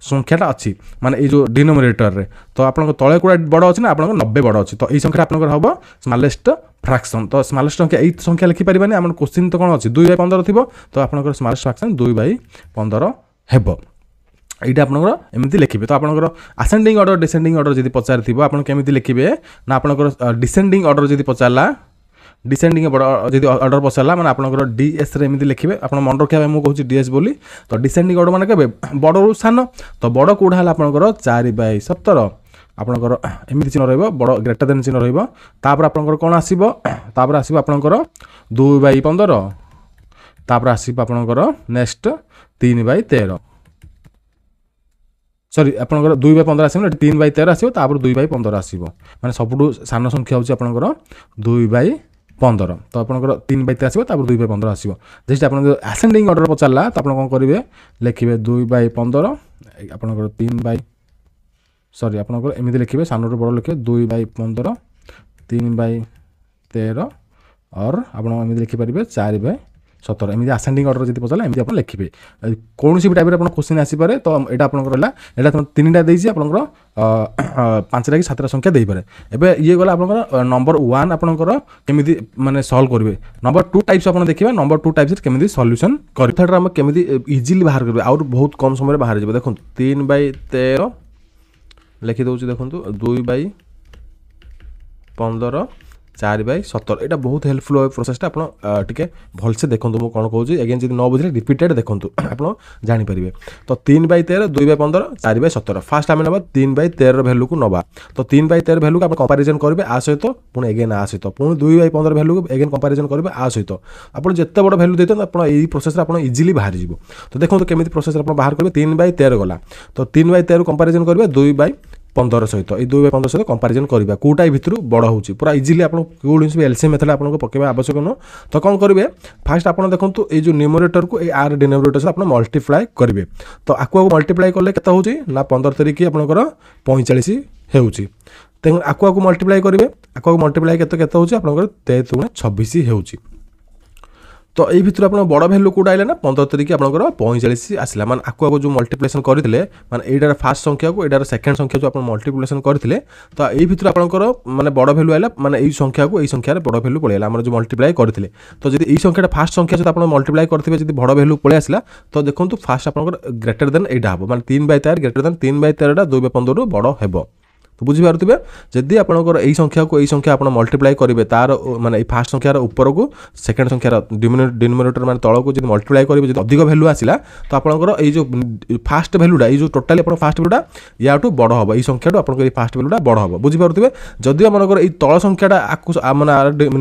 সংখ্যাটা অছি মানে এই যে ডিনোমিনেটরের তো আপনার তলে কোটা বড় অছে না আপনার নবে বড় অছে তো এই সংখ্যাটা আপনার হব স্মলেস্ট ফ্রাকশন তো স্মলেস্ট সংখ্যা এই সংখ্যা লিখিপারি আমার কোশ্চিন তো কোণ অছে দুই বাই পনেরো থাকবে তো আপনার স্মলেস্ট ফ্রাকশন দুই বাই পনেরো হব এইটা আপনার এমনি লিখবে তো আপনার আসেন্ডিং অর্ডর ডিসেন্ডিং অর্ডর যদি পচারি আপনার কেমি লিখবে না আপনার ডিসেন্ডিং অর্ডর যদি পচারা ডিসেন্ডিং বড় যদি অর্ডর পশারা মানে আপনার ডিএসরে এমনি লিখবে আপনার মনে রাখা মু কুচি ডিএস বলি তো ডিসেন্ডিং অর্ডর মানে কেবে বড়রু সান তো বড় কোটা হল আপনার চারি বাই সতর আপনার এমনি চিহ্ন রহব বড় গ্রেটার দেন চিহ্ন রহব তাপরে আপনার কোণ আসব তাপরে আসব আপনার দুই বাই পনের তাপরে আসব আপনার নেক্সট তিন বাই তের সরি আপনার দুই বাই পনেরো আসবে তিন বাই তের আসবে তাপরে দুই বাই পনেরো আসবে মানে সবুঠু সান সংখ্যা হচ্ছে আপনার দুই বাই ପନ୍ଦର ତ ଆପଣଙ୍କର ତିନି ବାଇ ଆସିବ ତାପରେ ଦୁଇ ବାଇ ପନ୍ଦର ଆସିବ ଯେହେତୁ ଆପଣଙ୍କର ଆସେଣ୍ଡିଂ ଅର୍ଡ଼ର ପଚାରିଲା ତ ଆପଣ କ'ଣ କରିବେ ଲେଖିବେ ଦୁଇ ବାଇ ପନ୍ଦର ଆପଣଙ୍କର ତିନି ବାଇ ସରି ଆପଣଙ୍କର ଏମିତି ଲେଖିବେ ସାନରୁ ବଡ଼ ଲେଖିବେ ଦୁଇ ବାଇ ପନ୍ଦର ତିନି ବାଇ ତେର ଅର୍ ଆପଣ ଏମିତି ଲେଖିପାରିବେ ଚାରି ବାଇ ସତର ଏମିତି ଆସେଣ୍ଡିଂ ଅର୍ଡ଼ର ଯଦି ପଚାରିଲା ଏମିତି ଆପଣ ଲେଖିବେ କୌଣସି ବି ଟାଇପ୍ରେ ଆପଣ କୋଶ୍ଚିନ୍ ଆସିପାରେ ତ ଏଇଟା ଆପଣଙ୍କର ହେଲା ଏଇଟା ତିନିଟା ଦେଇଛି ଆପଣଙ୍କର ପାଞ୍ଚଟା କି ସାତଟା ସଂଖ୍ୟା ଦେଇପାରେ ଏବେ ଇଏ ଗଲା ଆପଣଙ୍କର ନମ୍ବର ୱାନ୍ ଆପଣଙ୍କର କେମିତି ମାନେ ସଲ୍ଭ କରିବେ ନମ୍ବର ଟୁ ଟାଇପ୍ସ ଆପଣ ଦେଖିବେ ନମ୍ବର ଟୁ ଟାଇପ୍ସରେ କେମିତି ସଲ୍ୟୁସନ୍ କରିବେ ଥାର୍ଡ଼ରେ ଆମେ କେମିତି ଇଜିଲି ବାହାର କରିବେ ଆହୁରି ବହୁତ କମ୍ ସମୟରେ ବାହାରିଯିବ ଦେଖନ୍ତୁ ତିନି ବାଇ ତେର ଲେଖିଦେଉଛି ଦେଖନ୍ତୁ ଦୁଇ ବାଇ ପନ୍ଦର চারি বাই ସତର ଏଇଟା ବହୁତ ହେଲ୍ପଫୁଲ୍ ପ୍ରୋସେସ୍ଟା ଆପଣ ଟିକେ ଭଲସେ ଦେଖନ୍ତୁ ମୁଁ କ'ଣ କହୁଛି ଆଜ୍ଞା ଯଦି ନ ବୁଝିଲେ ରିପିଟେଡ଼୍ ଦେଖନ୍ତୁ ଆପଣ ଜାଣିପାରିବେ ତ ତିନି ବାଇ ତେର ଦୁଇ ବାଇ ପନ୍ଦର ଚାରି ବାଇ ସତର ଫାର୍ଷ୍ଟ ଆମେ ନେବା ତିନି ବାଇ ତେରର ଭ୍ୟାଲୁକୁ ନେବା ତ ତିନି ବାଇ ତେର ଭ୍ୟାଲୁକୁ ଆପଣ କମ୍ପାରିଜନ୍ କରିବେ ଆ ସହିତ ପୁଣି ଏଗେନ୍ ଆ ସହିତ ପୁଣି ଦୁଇ ବାଇ ପନ୍ଦର ଭ୍ୟାଲୁକୁ ଏଗେନ୍ କମ୍ପାରିଜନ୍ କରିବେ ଆ ସହିତ ଆପଣ ଯେତେ ବଡ଼ ଭ୍ୟାଲୁ ଦେଇଥାନ୍ତୁ ଆପଣ ଏଇ ପ୍ରୋସେସ୍ରେ ଆପଣ ଇଜିଲି ବାହାରିଯିବ ତ ଦେଖନ୍ତୁ କେମିତି ପ୍ରୋସେସ୍ରେ ଆପଣ ବାହାର କରିବେ ତିନି ବାଇ ତେର ଗଲା ତ ତିନି ବାଇ ତେରକୁ କମ୍ପାରିଜନ୍ କରିବେ ଦୁଇ ବାଇ ପନ୍ଦର ସହିତ ଏଇ ଦୁଇ ବାଇ ପନ୍ଦର ସହିତ କମ୍ପାରିଜନ୍ କରିବା କେଉଁଟା ଏଇ ଭିତରୁ ବଡ଼ ହେଉଛି ପୁରା ଇଜିଲି ଆପଣ କେଉଁ ଜିନିଷ ବି ଏଲ୍ସିଏମ୍ ମେଥଡ଼ ଆପଣଙ୍କୁ ପକାଇବା ଆବଶ୍ୟକ ନୁହଁ ତ କ'ଣ କରିବେ ଫାଷ୍ଟ ଆପଣ ଦେଖନ୍ତୁ ଏଇ ଯେଉଁ ନ୍ୟୁମୋରେଟରକୁ ଏଇ ଆର୍ ଡିନୋମିନେଟର ସହିତ ଆପଣ ମଲ୍ଟିପ୍ଲାଏ କରିବେ ତ ଆକୁ ଆକୁ ମଲ୍ଟିପ୍ଲାଏ କଲେ କେତେ ହେଉଛି ନା ପନ୍ଦର ତାରିଖ ଆପଣଙ୍କର ପଇଁଚାଳିଶ ହେଉଛି ତେଣୁ ଆକୁ ଆକୁ ମଲ୍ଟିପ୍ଲାଏ କରିବେ ଆକୁ ଆକୁ ମଲ୍ଟିପ୍ଲାଏ କେତେ କେତେ ହେଉଛି ଆପଣଙ୍କର ତେଇଶ ଗୁଣା ଛବିଶ ହେଉଛି তো এই ভিতরে আপনার বড় ভ্যালু কোটা আইলে না পনেরো তারিখ আপনার পঁয়চাশ আসলা মানে আকু আকু যে মল্টিপ্লিকেসন করে মানে এইটার ফার্স্ট সংখ্যাকে এইটার সেকেন্ড সংখ্যা যে আপনার মল্টিপ্লিকেসন করে তো এই ভিতরে আপনার মানে বড় ভ্যালু আইলা মানে এই সংখ্যাকে এই সংখ্যার বড় ভ্যালু পড়ে আমার যে মল্টিপ্লাই করে তো যদি এই সংখ্যাটা ফার্স্ট সংখ্যা সহ আপনার মল্টিপ্লাই করতে যদি বড় ভ্যালু পড়ে আসলা তো দেখুন ফার্স্ট আপনার গ্রেটর দেন এইটা হব মানে তিন বাই তের গ্রেটর দেন তিন বাই তেরটা দুই বাই পনেরো বড় হব তো বুঝিপারুবে যদি আপনার এই সংখ্যাকে এই সংখ্যা আপনার মল্টিপ্লাই করবে তার মানে এই ফার্স্ট সংখ্যার উপরক সেকেন্ড সংখ্যার ডিনোমিনেটর মানে তলকু যদি মল্টিপ্লাই করবে যদি অধিক ভ্যালু আসলা তো আপনার এই যে ফার্স্ট ভ্যালুটা এই যে টোটালি আপনার ফার্স্ট ভ্যালুটা ইয়াঠু বড় হব এই সংখ্যাটা আপনার এই ফার্স্ট ভ্যালুটা বড় হব বুঝিপারুবে যদিও মনে এই তল সংখ্যাটা আকু মানে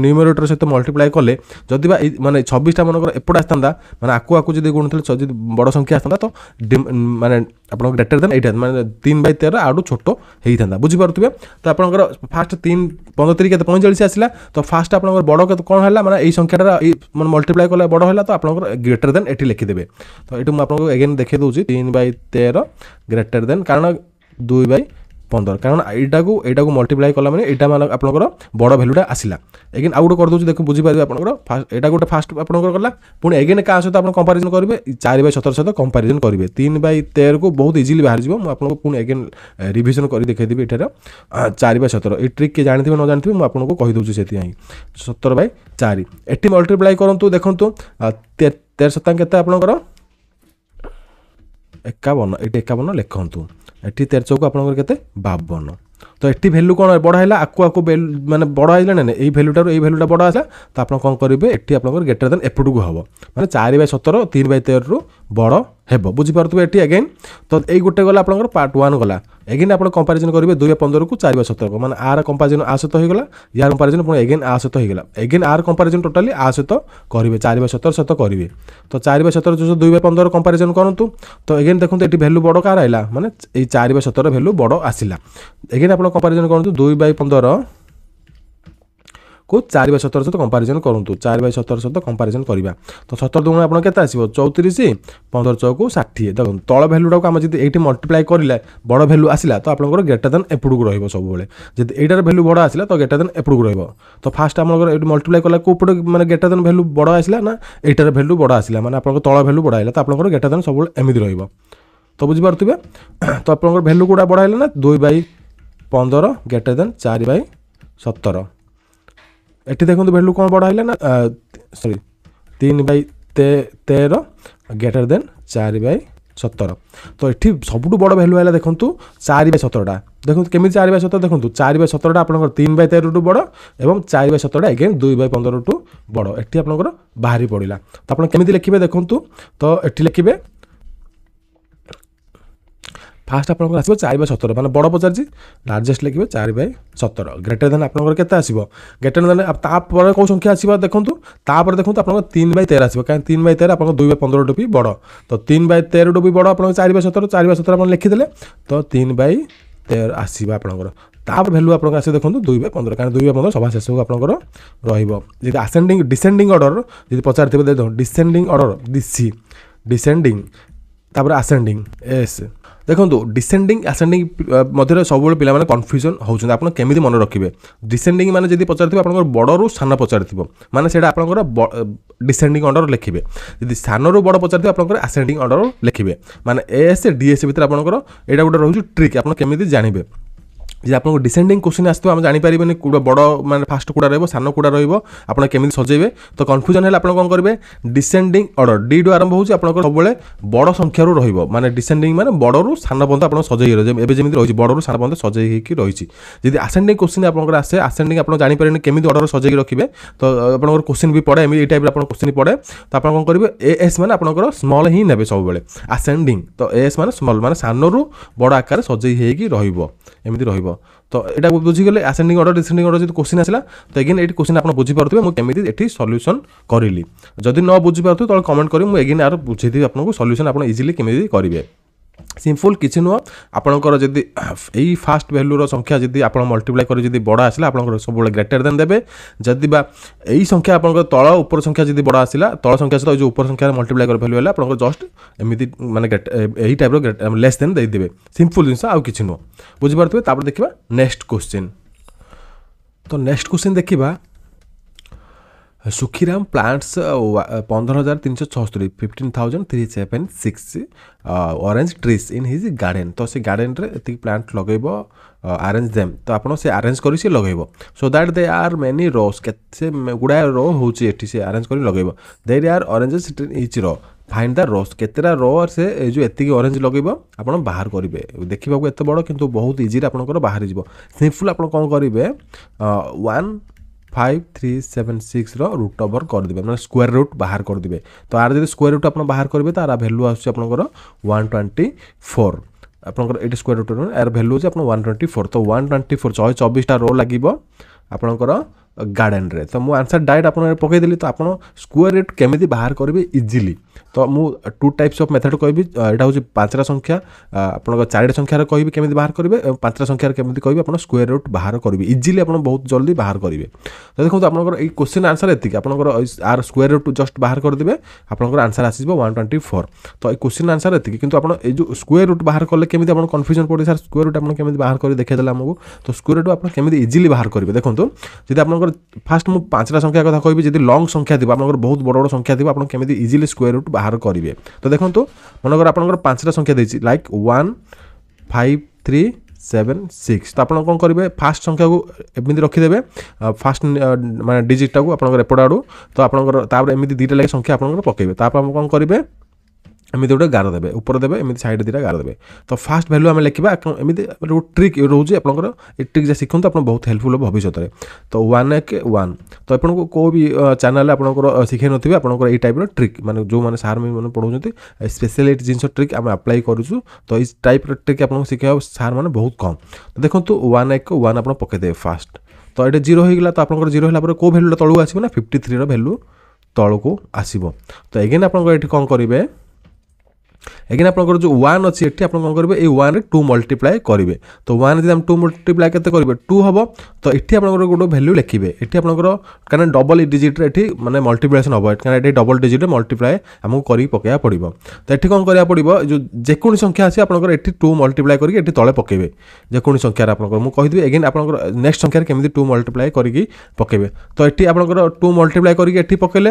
নিউমেরেটর সহ মল্টিপ্লাই কলে যদি বা মানে ছবিশটা মনে এপটে আসতা মানে আকু আকু যদি গুণুলে যদি বড় সংখ্যা আসতা তো মানে ଆପଣଙ୍କ ଗ୍ରେଟର୍ ଦେନ୍ ଏଇଟ୍ ମାନେ ତିନି ବାଇ ତେର ଆଡ଼ୁ ଛୋଟ ହେଇଥାନ୍ତା ବୁଝିପାରୁଥିବେ ତ ଆପଣଙ୍କର ଫାଷ୍ଟ ତିନି ପନ୍ଦର ତିରିଶ କେତେ ପଇଁଚାଳିଶ ଆସିଲା ତ ଫାଷ୍ଟ ଆପଣଙ୍କର ବଡ଼ କେତେ କ'ଣ ହେଲା ମାନେ ଏଇ ସଂଖ୍ୟାଟା ଏଇ ମାନେ ମଲ୍ଟିପ୍ଲାଏ କଲେ ବଡ଼ ହେଲା ତ ଆପଣଙ୍କର ଗ୍ରେଟର୍ ଦେନ୍ ଏଠି ଲେଖିଦେବେ ତ ଏଠି ମୁଁ ଆପଣଙ୍କୁ ଏଗେନ୍ ଦେଖାଇ ଦେଉଛି ତିନି ବାଇ ତେର ଗ୍ରେଟର୍ ଦେନ୍ କାରଣ ଦୁଇ ବାଇ ପନ୍ଦର କାରଣ ଏଇଟାକୁ ଏଇଟାକୁ ମଲ୍ଟିପ୍ଲାଏ କଲା ମାନେ ଏଇଟା ମାନେ ଆପଣଙ୍କର ବଡ଼ ଭ୍ୟାଲୁଟା ଆସିଲା ଏଗେନ୍ ଆଉ ଗୋଟେ କରିଦେଉଛି ଦେଖ ବୁଝିପାରିବେ ଆପଣଙ୍କର ଫାଷ୍ଟ ଏଇଟା ଗୋଟେ ଫାଷ୍ଟ ଆପଣଙ୍କର କଲା ପୁଣି ଏଗେନ୍ କାହା ସହିତ ଆପଣ କମ୍ପାରିଜନ୍ କରିବେ ଚାରି ବାଇ ସତର ସହିତ କମ୍ପାରିଜନ୍ କରିବେ ତିନି ବାଇ ତେରକୁ ବହୁତ ଇଜିଲି ବାହାରିଯିବ ମୁଁ ଆପଣଙ୍କୁ ପୁଣି ଏଗେନ୍ ରିଭିଜନ୍ କରି ଦେଖେଇଦେବି ଏଠାରେ ଚାରି ବାଇ ସତର ଏଇ ଟ୍ରିକ୍ କିଏ ଜାଣିଥିବେ ନ ଜାଣିଥିବେ ମୁଁ ଆପଣଙ୍କୁ କହିଦେଉଛି ସେଥିପାଇଁ ସତର ବାଇ ଚାରି ଏଠି ମଲ୍ଟିପ୍ଲାଏ କରନ୍ତୁ ଦେଖନ୍ତୁ ତେର ଶତାଂଶ କେତେ ଆପଣଙ୍କର ଏକାବନ ଏଇଠି ଏକାବନ ଲେଖନ୍ତୁ ଏଠି ତାର ଚଉକୁ ଆପଣଙ୍କର କେତେ ବାବନ ତ ଏଠି ଭ୍ୟାଲ୍ୟୁ କ'ଣ ବଡ଼ ହେଲା ଆକୁ ଆକୁ ମାନେ ବଡ଼ ହେଇଗଲାଣି ନା ଏଇ ଭ୍ୟାଲ୍ୟୁଟାରୁ ଏଇ ଭ୍ୟାଲ୍ୟୁଟା ବଡ଼ ଆସିଲା ତ ଆପଣ କ'ଣ କରିବେ ଏଠି ଆପଣଙ୍କର ଗେଟର୍ ଦେନ୍ ଏପଟକୁ ହେବ ମାନେ ଚାରି ବାଇ ସତର ତିନି ବାଇ ତେରରୁ ବଡ଼ ହେବ ବୁଝିପାରୁଥିବେ ଏଠି ଆଗେନ୍ ତ ଏଇ ଗୋଟେ ଗଲା ଆପଣଙ୍କର ପାର୍ଟ ୱାନ୍ ଗଲା ଏଗେନ୍ ଆପଣ କମ୍ପାରିଜନ୍ କରିବେ ଦୁଇ ପନ୍ଦରକୁ ଚାରି ବାଇ ସତରକୁ ମାନେ ଆର କମ୍ପାରିଜନ୍ ଆ ସହିତ ହୋଇଗଲା ୟାର କମ୍ପାରିଜନ୍ ପୁଣି ଏଗେନ୍ ଆ ହୋଇଗଲା ଏଗେନ୍ ଆର କମ୍ପାରିଜନ୍ ଟୋଟାଲି ଆ ସହିତ କରିବେ ଚାରି ବାଇ ସତର ସହିତ କରିବେ ତ ଚାରି ବାଇ ସତର ଯେଉଁ ଦୁଇ ବାଇ ପନ୍ଦର କମ୍ପାରିଜନ୍ କରନ୍ତୁ ତ ଏଗେନ୍ ଦେଖନ୍ତୁ ଏଠି ଭ୍ୟାଲ୍ୟୁ ବଡ଼ କାହାର ଆଇଲା ମାନେ ଏଇ ଚାରି ବାଇ ସତର ଭ୍ୟାଲୁ ବଡ଼ ଆସିଲା ଏଗେନ୍ এখানে আপনার কম্পারিজন করতু দুই বাই পনের কু চারি বাই সতের সহ কম্পারিজন করতু চারি বাই সতের সহ কম্পারিজন করা তো সতের দুগুণ আপনার কেতে আসবে চৌত্রিশ পনের চৌকু ষাঠিয়ে দেখুন তল ভ্যালুটাকে আমি যদি এইটি মল্টিপ্লাই করলে বড় ভ্যালু আসলা তো আপনার গ্রেটার দেন এপটুকু রহব সবুলে যদি এইটার ভ্যালু বড় আসলা তো গ্রেটার দেন এপটুকু রহব তো ফার্স্ট আপনার এটি মল্টিপ্লাই কলে কেউ পটে মানে গ্রেটার দেন ভ্যালু বড় আসলা না এইটার ভ্যালু বড় আসলা মানে আপনার তল ভ্যালু বড় আসলা তো আপনার গ্রেটার দেন সবুলে এমনি রহব তো বুঝিপারে তো আপনার ভ্যালু গুড়া বড় হলে না দুই বাই ପନ୍ଦର ଗ୍ରେଟର୍ ଦେନ୍ ଚାରି ବାଇ ସତର ଏଠି ଦେଖନ୍ତୁ ଭ୍ୟାଲ୍ୟୁ କ'ଣ ବଡ଼ ହେଲା ନା ସରି ତିନି ବାଇ ତେର ଗ୍ରେଟର୍ ଦେନ୍ ଚାରି ବାଇ ସତର ତ ଏଠି ସବୁଠୁ ବଡ଼ ଭ୍ୟାଲ୍ୟୁ ହେଲା ଦେଖନ୍ତୁ ଚାରି ବାଇ ସତରଟା ଦେଖନ୍ତୁ କେମିତି ଚାରି ବାଇ ସତର ଦେଖନ୍ତୁ ଚାରି ବାଇ ସତରଟା ଆପଣଙ୍କର ତିନି ବାଇ ତେରଠୁ ବଡ଼ ଏବଂ ଚାରି ବାଇ ସତରଟା ଏଗେନ୍ ଦୁଇ ବାଇ ପନ୍ଦରଠୁ ବଡ଼ ଏଠି ଆପଣଙ୍କର ବାହାରି ପଡ଼ିଲା ତ ଆପଣ କେମିତି ଲେଖିବେ ଦେଖନ୍ତୁ ତ ଏଠି ଲେଖିବେ ফার্স্ট আপনার আসবে চারি বাই সতের মানে বড় পচারছি লার্জেস্ট লিখবে চারি বাই সতের গ্রেটর দেন আপনার কেতে আসবে গ্রেটর দেন তাপরে কেউ সংখ্যা আসবে দেখুন তাপরে দেখুন আপনার তিন বাই তের আসবে কারণ তিন বাই তের আপনার দুই বাই পনেরো টোপি বড় তো তিন বাই তের টোপি বড় আপনার চারি বাই সতের চারি বাই সতের আপনার লিখিদেলে তো তিন বাই তের আসবে আপনার তার ভ্যালু আপনার আসে দেখুন দুই বাই পনেরো কারণ দুই বাই পনেরো সভা শেষ আপনার রহব যদি আসেন্ডিং ডিসেন্ডিং অর্ডর যদি পচার দেখুন ডিসেন্ডিং অর্ডর ডিসি ডিসেন্ডিং ତାପରେ ଆସେଣ୍ଡିଂ ଏସ୍ ଦେଖନ୍ତୁ ଡିସେଣ୍ଡିଂ ଆସେଣ୍ଡିଂ ମଧ୍ୟରେ ସବୁବେଳେ ପିଲାମାନେ କନଫ୍ୟୁଜନ୍ ହେଉଛନ୍ତି ଆପଣ କେମିତି ମନେ ରଖିବେ ଡିସେଣ୍ଡିଂ ମାନେ ଯଦି ପଚାରିଥିବ ଆପଣଙ୍କର ବଡ଼ରୁ ସାନ ପଚାରିଥିବ ମାନେ ସେଇଟା ଆପଣଙ୍କର ଡିସେଣ୍ଡିଂ ଅର୍ଡ଼ର ଲେଖିବେ ଯଦି ସାନରୁ ବଡ଼ ପଚାରିଥିବ ଆପଣଙ୍କର ଆସେଣ୍ଡିଂ ଅର୍ଡ଼ର ଲେଖିବେ ମାନେ ଏଏସ୍ ଡିଏସ୍ ଭିତରେ ଆପଣଙ୍କର ଏଇଟା ଗୋଟେ ରହୁଛି ଟ୍ରିକ୍ ଆପଣ କେମିତି ଜାଣିବେ যে আপনার ডিসেন্ডিং কোশ্চিন আসবে আমি জাঁপারে বড় মানে ফাষ্ট কোড়া রহব সান কোড়া রহব আপনার কেমি সজাইবে তো কনফ্যুজন হলে আপনার কম করবে ডিসেন্ডিং অর্ডর ডি ডু আরম্ভ হচ্ছে আপনার সবুলে বড় সংখ্যার রহব মানে ডিসেন্ডিং মানে বড় সান পর্যন্ত আপনার সজাই এবে যেমন রয়েছে বড় সান পর্যন্ত সজাই হয়ে রয়েছে যদি আসেন্ডিং কোশ্চিন আপনার আসে আসেন্ডিং আপনার জাঁপারে কেমি অর্ডর সজাই রাখবে তো আপনার কোশ্চিন বি পড়ে এমনি এই টাইপের আপনার কোশ্চিন পড়ে তো আপনার কম করবে এ এস মানে আপনার স্মল হি নেবে সবুলে আসেন্ডিং তো এ এস মানে স্মল মানে সানরু বড় আকারে সজাই হয়ে রহব এমনি রহব তো এটা বুঝিগলে ଆସେଣ୍ଡିଂ ଅର୍ଡର ଡିସେଣ୍ଡିଂ ଅର୍ଡର ଯଦି କୋଶ୍ଚିନ୍ ଆସିଲା ତ ଏଗେନ୍ ଏଠି କୋଶ୍ଚିନ୍ ଆପଣ ବୁଝିପାରୁଥିବେ ମୁଁ କେମିତି ଏଠି ସଲ୍ୟୁସନ୍ କରିଲି ଯଦି ନ ବୁଝିପାରୁଥିବେ ତଳେ କମେଣ୍ଟ କରି ମୁଁ ଏଗେନ୍ ଆର ବୁଝେଇଦେବି ଆପଣଙ୍କୁ ସଲ୍ୟୁସନ୍ ଆପଣ ଇଜିଲି କେମିତି କରିବେ ସିମ୍ପଲ୍ କିଛି ନୁହଁ ଆପଣଙ୍କର ଯଦି ଏଇ ଫାଷ୍ଟ ଭ୍ୟାଲୁର ସଂଖ୍ୟା ଯଦି ଆପଣ ମଲ୍ଟିପ୍ଲାଏ କରି ଯଦି ବଡ଼ ଆସିଲା ଆପଣଙ୍କର ସବୁବେଳେ ଗ୍ରେଟର୍ ଦେନ୍ ଦେବେ ଯଦି ବା ଏଇ ସଂଖ୍ୟା ଆପଣଙ୍କର ତଳ ଉପର ସଂଖ୍ୟା ଯଦି ବଡ଼ ଆସିଲା ତଳ ସଂଖ୍ୟା ସହିତ ଯେଉଁ ଉପର ସଂଖ୍ୟାରେ ମଲ୍ଟିପ୍ଲାଏ କରି ଭ୍ୟାଲୁ ହେଲେ ଆପଣଙ୍କର ଜଷ୍ଟ ଏମିତି ମାନେ ଏଇ ଟାଇପ୍ର ଲେସ୍ ଦେନ୍ ଦେଇଦେବେ ସିମ୍ପଲ୍ ଜିନିଷ ଆଉ କିଛି ନୁହଁ ବୁଝିପାରୁଥିବେ ତାପରେ ଦେଖିବା ନେକ୍ସଟ କୋଶ୍ଚିନ୍ ତ ନେକ୍ସଟ କୋଶ୍ଚିନ୍ ଦେଖିବା সুখিরাম প্লান্টস পনেরো হাজার তিনশো ছস্তরি fifteen thousand three seven six orange trees in his garden তো ସେ ଗାର୍ଡେନ୍ରେ ଏତିକି ପ୍ଲାଣ୍ଟ ଲଗେଇବ ଆରେଞ୍ଜ ଦେମ୍ ତ ଆପଣ ସେ ଆରେଞ୍ଜ କରି ସେ ଲଗେଇବ so that they are many rows କେତେ ଗୁଡ଼ାଏ ରୋ ହେଉଛି ଏଠି ସେ ଆରେଞ୍ଜ କରି ଲଗେଇବ there are oranges each row find the rows କେତେଟା ରୋ ସେ ଏ ଯେଉଁ ଏତିକି ଅରେଞ୍ଜ ଲଗେଇବ ଆପଣ ବାହାର କରିବେ ଦେଖିବାକୁ ଏତେ ବଡ଼ କିନ୍ତୁ ବହୁତ ଇଜିରେ ଆପଣଙ୍କର ବାହାରିଯିବ ସିମ୍ପଲ୍ ଆପଣ କ'ଣ କରିବେ ୱାନ୍ ফাইভ থ্রি সেভেন সিক্সর রুট ওভর করদেবে মানে স্কোয়ার রুট বাহার করদেবে তো আর যদি স্কোয়ার রুট আপনার বাহার করবে তার ভ্যালু আসছে আপনার ওয়ান টোয়েন্টি ফোর ଆପଣଙ୍କର ଏଇଠି ସ୍କୋୟାର ରୁଟ୍ ଏହାର ଭ୍ୟାଲୁ ହେଉଛି ଆପଣ ୱାନ୍ ଟ୍ୱେଣ୍ଟି ଫୋର୍ ତ ୱାନ୍ ଟ୍ୱେଣ୍ଟି ଫୋର୍ ଶହେ ଚବିଶଟା ରୋ ଲାଗିବ ଆପଣଙ୍କର ଗାର୍ଡ଼େନ୍ରେ ତ ମୁଁ ଆନ୍ସର୍ ଡାଇଟ୍ ଆପଣଙ୍କର ପକାଇଦେଲି ତ ଆପଣ ସ୍କୋୟାର ରୁଟ୍ କେମିତି ବାହାର କରିବେ ଇଜିଲି ତ ମୁଁ ଟୁ ଟାଇପ୍ସ ଅଫ୍ ମେଥଡ଼ କହିବି ଏଇଟା ହେଉଛି ପାଞ୍ଚଟା ସଂଖ୍ୟା ଆପଣଙ୍କ ଚାରିଟା ସଂଖ୍ୟାର କହିବି କେମିତି ବାହାର କରିବେ ଏବଂ ପାଞ୍ଚଟା ସଂଖ୍ୟାର କେମିତି କହିବି ଆପଣ ସ୍କୋୟାର ରୁଟ୍ ବାହାର କରିବେ ଇଜିଲି ଆପଣ ବହୁତ ଜଲ୍ଦି ବାହାର କରିବେ ତ ଦେଖନ୍ତୁ ଆପଣଙ୍କର ଏଇ କ୍ୱେଶ୍ଚିନ୍ ଆନ୍ସର୍ ଏତିକି ଆପଣଙ୍କର ଆର ସ୍କୋୟାର ରୁଟ୍ ଜଷ୍ଟ ବାହାର କରିଦେବେ ଆପଣଙ୍କର ଆନ୍ସର୍ ଆସିଯିବ ୱାନ୍ ଟ୍ୱେଣ୍ଟି ଫୋର୍ ତ ଏଇ କ୍ୱେଶ୍ଚିନ୍ ଆନ୍ସର୍ ଏତିକି କିନ୍ତୁ ଆପଣ ଏଇ ଯେଉଁ ସ୍କୋୟାର ରୁଟ୍ ବାହାର କଲେ କେମିତି ଆପଣ କନଫ୍ୟୁଜନ୍ ପଡ଼େ ସାର୍ ସ୍କୋୟାର ରୁଟ୍ ଆପଣ କେମିତି ବାହାର କରି ଦେଖାଇଦେଲେ ଆମକୁ ତ ସ୍କୋୟାର ରୁଟ୍ ଆପଣ କେମିତି ଇଜିଲି ବାହାର କରିବେ ଦେଖନ୍ତୁ ଯଦି ଆପଣଙ୍କର ଫାର୍ଷ୍ଟ ମୁଁ ପାଞ୍ଚଟା ସଂଖ୍ୟା କଥା କହିବି ଯଦି ଲଙ୍ଗ୍ ସଂଖ୍ୟା ଥିବ ଆପଣଙ୍କର ବହୁତ ବଡ଼ ବଡ଼ ସଂଖ୍ୟା ଥିବ ଆପଣ କେମିତି ଇଜିଲି ସ୍କୋୟାର ରୁଟ୍ ବାହାର ବାହାର କରିବେ ତ ଦେଖନ୍ତୁ ମନେକର ଆପଣଙ୍କର ପାଞ୍ଚଟା ସଂଖ୍ୟା ଦେଇଛି like one five three seven six তো আপনার কম করবে ফার্স্ট সংখ্যাকে এমনি রখিদেবে ফার্স্ট মানে ডিজিটটা আপনার এপট আড়ু তো আপনার তাপরে এমনি দুইটা লাগে সংখ্যা আপনার পকাইবে তারপর আপনার কম করবে ଏମିତି ଗୋଟେ ଗାର ଦେବେ ଉପରେ ଦେବେ ଏମିତି ସାଇଡ଼୍ ଦୁଇଟା ଗାର ଦେବେ ତ ଫାଷ୍ଟ ଭ୍ୟାଲ୍ୟୁ ଆମେ ଲେଖିବା ଏମିତି ଗୋଟେ ଟ୍ରିକ୍ ରହୁଛି ଆପଣଙ୍କର ଏ ଟ୍ରିକ୍ ଯାହା ଶିଖନ୍ତୁ ଆପଣ ବହୁତ ହେଲ୍ପଫୁଲ୍ ହେବ ଭବିଷ୍ୟତରେ ତ ୱାନ୍ ଏକ ୱାନ୍ ତ ଆପଣଙ୍କୁ କେଉଁ ବି ଚ୍ୟାନେଲ୍ ଆପଣଙ୍କର ଶିଖାଇ ନଥିବେ ଆପଣଙ୍କର ଏଇ ଟାଇପ୍ର ଟ୍ରିକ୍ ମାନେ ଯେଉଁମାନେ ସାର୍ ମାନେ ପଢ଼ାଉଛନ୍ତି ସ୍ପେଶାଲି ଏଇ ଜିନିଷ ଟ୍ରିକ୍ ଆମେ ଆପ୍ଲାଏ କରୁଛୁ ତ ଏଇ ଟାଇପ୍ର ଟ୍ରିକ୍ ଆପଣଙ୍କୁ ଶିଖାଇବା ସାର୍ମାନେ ବହୁତ କମ୍ ଦେଖନ୍ତୁ ୱାନ୍ ଏକ ୱାନ୍ ଆପଣ ପକାଇଦେବେ ଫାଷ୍ଟ ତ ଏଇଟା ଜିରୋ ହୋଇଗଲା ତ ଆପଣଙ୍କର ଜିରୋ ହେଲା ପରେ କେଉଁ ଭ୍ୟାଲ୍ୟୁଟା ତଳକୁ ଆସିବ ନା ଫିଫ୍ଟି ଥ୍ରୀର ଭ୍ୟାଲ୍ୟୁ ତଳକୁ ଆସିବ ତ ଏଗେନ୍ ଆପଣଙ୍କର ଏଠି କ'ଣ କରିବେ ଆଜ୍ଞା ଆପଣଙ୍କର ଯେଉଁ ୱାନ୍ ଅଛି ଏଠି ଆପଣ କ'ଣ କରିବେ ଏଇ ୱାନ୍ରେ ଟୁ ମଲ୍ଟିପ୍ଲାଏ କରିବେ ତ ୱାନ୍ ଯଦି ଆମେ ଟୁ ମଲ୍ଟିପ୍ଲାଏ କେତେ କରିବେ ଟୁ ହେବ ତ ଏଠି ଆପଣଙ୍କର ଗୋଟେ ଭ୍ୟାଲ୍ୟୁ ଲେଖିବେ ଏଠି ଆପଣଙ୍କର କାରଣ ଡବଲ୍ ଡିଜିଟ୍ରେ ଏଠି ମାନେ ମଲ୍ଟିପ୍ଲିକେସନ୍ ହେବ କାରଣ ଏଠି ଡବଲ୍ ଡିଜିଟ୍ରେ ମଲ୍ଟିପ୍ଲାଏ ଆମକୁ କରିକି ପକାଇବା ପଡ଼ିବ ତ ଏଠି କ'ଣ କରିବାକୁ ପଡ଼ିବ ଯେଉଁ ଯେକୌଣସି ସଂଖ୍ୟା ଅଛି ଆପଣଙ୍କର ଏଠି ଟୁ ମଲ୍ଟିପ୍ଲାଏ କରିକି ଏଠି ତଳେ ପକାଇବେ ଯେକୌଣସି ସଂଖ୍ୟାରେ ଆପଣଙ୍କର ମୁଁ କହିଦେବି ଏଗେନ୍ ଆପଣଙ୍କର ନେକ୍ସଟ ସଂଖ୍ୟାରେ କେମିତି ଟୁ ମଲ୍ଟିପ୍ଲାଏ କରିକି ପକାଇବେ ତ ଏଠି ଆପଣଙ୍କର ଟୁ ମଲ୍ଟିପ୍ଲାଏ କରିକି ଏଠି ପକାଇଲେ